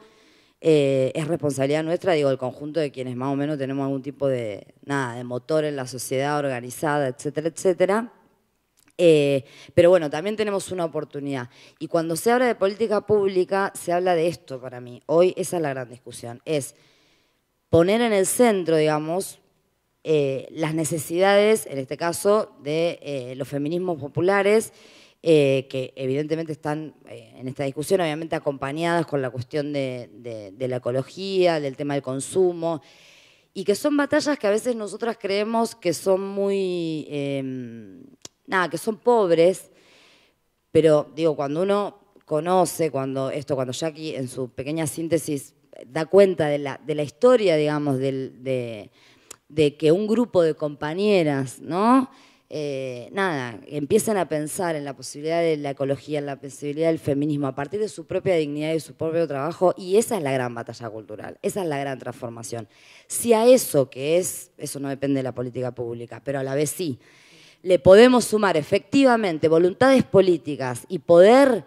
Eh, es responsabilidad nuestra, digo, el conjunto de quienes más o menos tenemos algún tipo de, nada, de motor en la sociedad organizada, etcétera, etcétera. Eh, pero bueno, también tenemos una oportunidad. Y cuando se habla de política pública, se habla de esto para mí. Hoy esa es la gran discusión. Es poner en el centro, digamos, eh, las necesidades, en este caso, de los feminismos populares eh, que evidentemente están eh, en esta discusión, obviamente acompañadas con la cuestión de, la ecología, del tema del consumo, y que son batallas que a veces nosotras creemos que son muy, em, nada, que son pobres, pero digo, cuando uno conoce, cuando esto, cuando Jackie en su pequeña síntesis da cuenta de la, de la historia, digamos, de que un grupo de compañeras, ¿no? Eh, nada, empiezan a pensar en la posibilidad de la ecología, en la posibilidad del feminismo, a partir de su propia dignidad y su propio trabajo, y esa es la gran batalla cultural, esa es la gran transformación. Si a eso, que es, eso no depende de la política pública, pero a la vez sí, le podemos sumar efectivamente voluntades políticas y poder,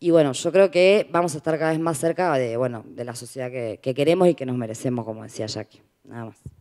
y bueno, yo creo que vamos a estar cada vez más cerca de, bueno, de la sociedad que, que queremos y que nos merecemos, como decía Jackie. Nada más.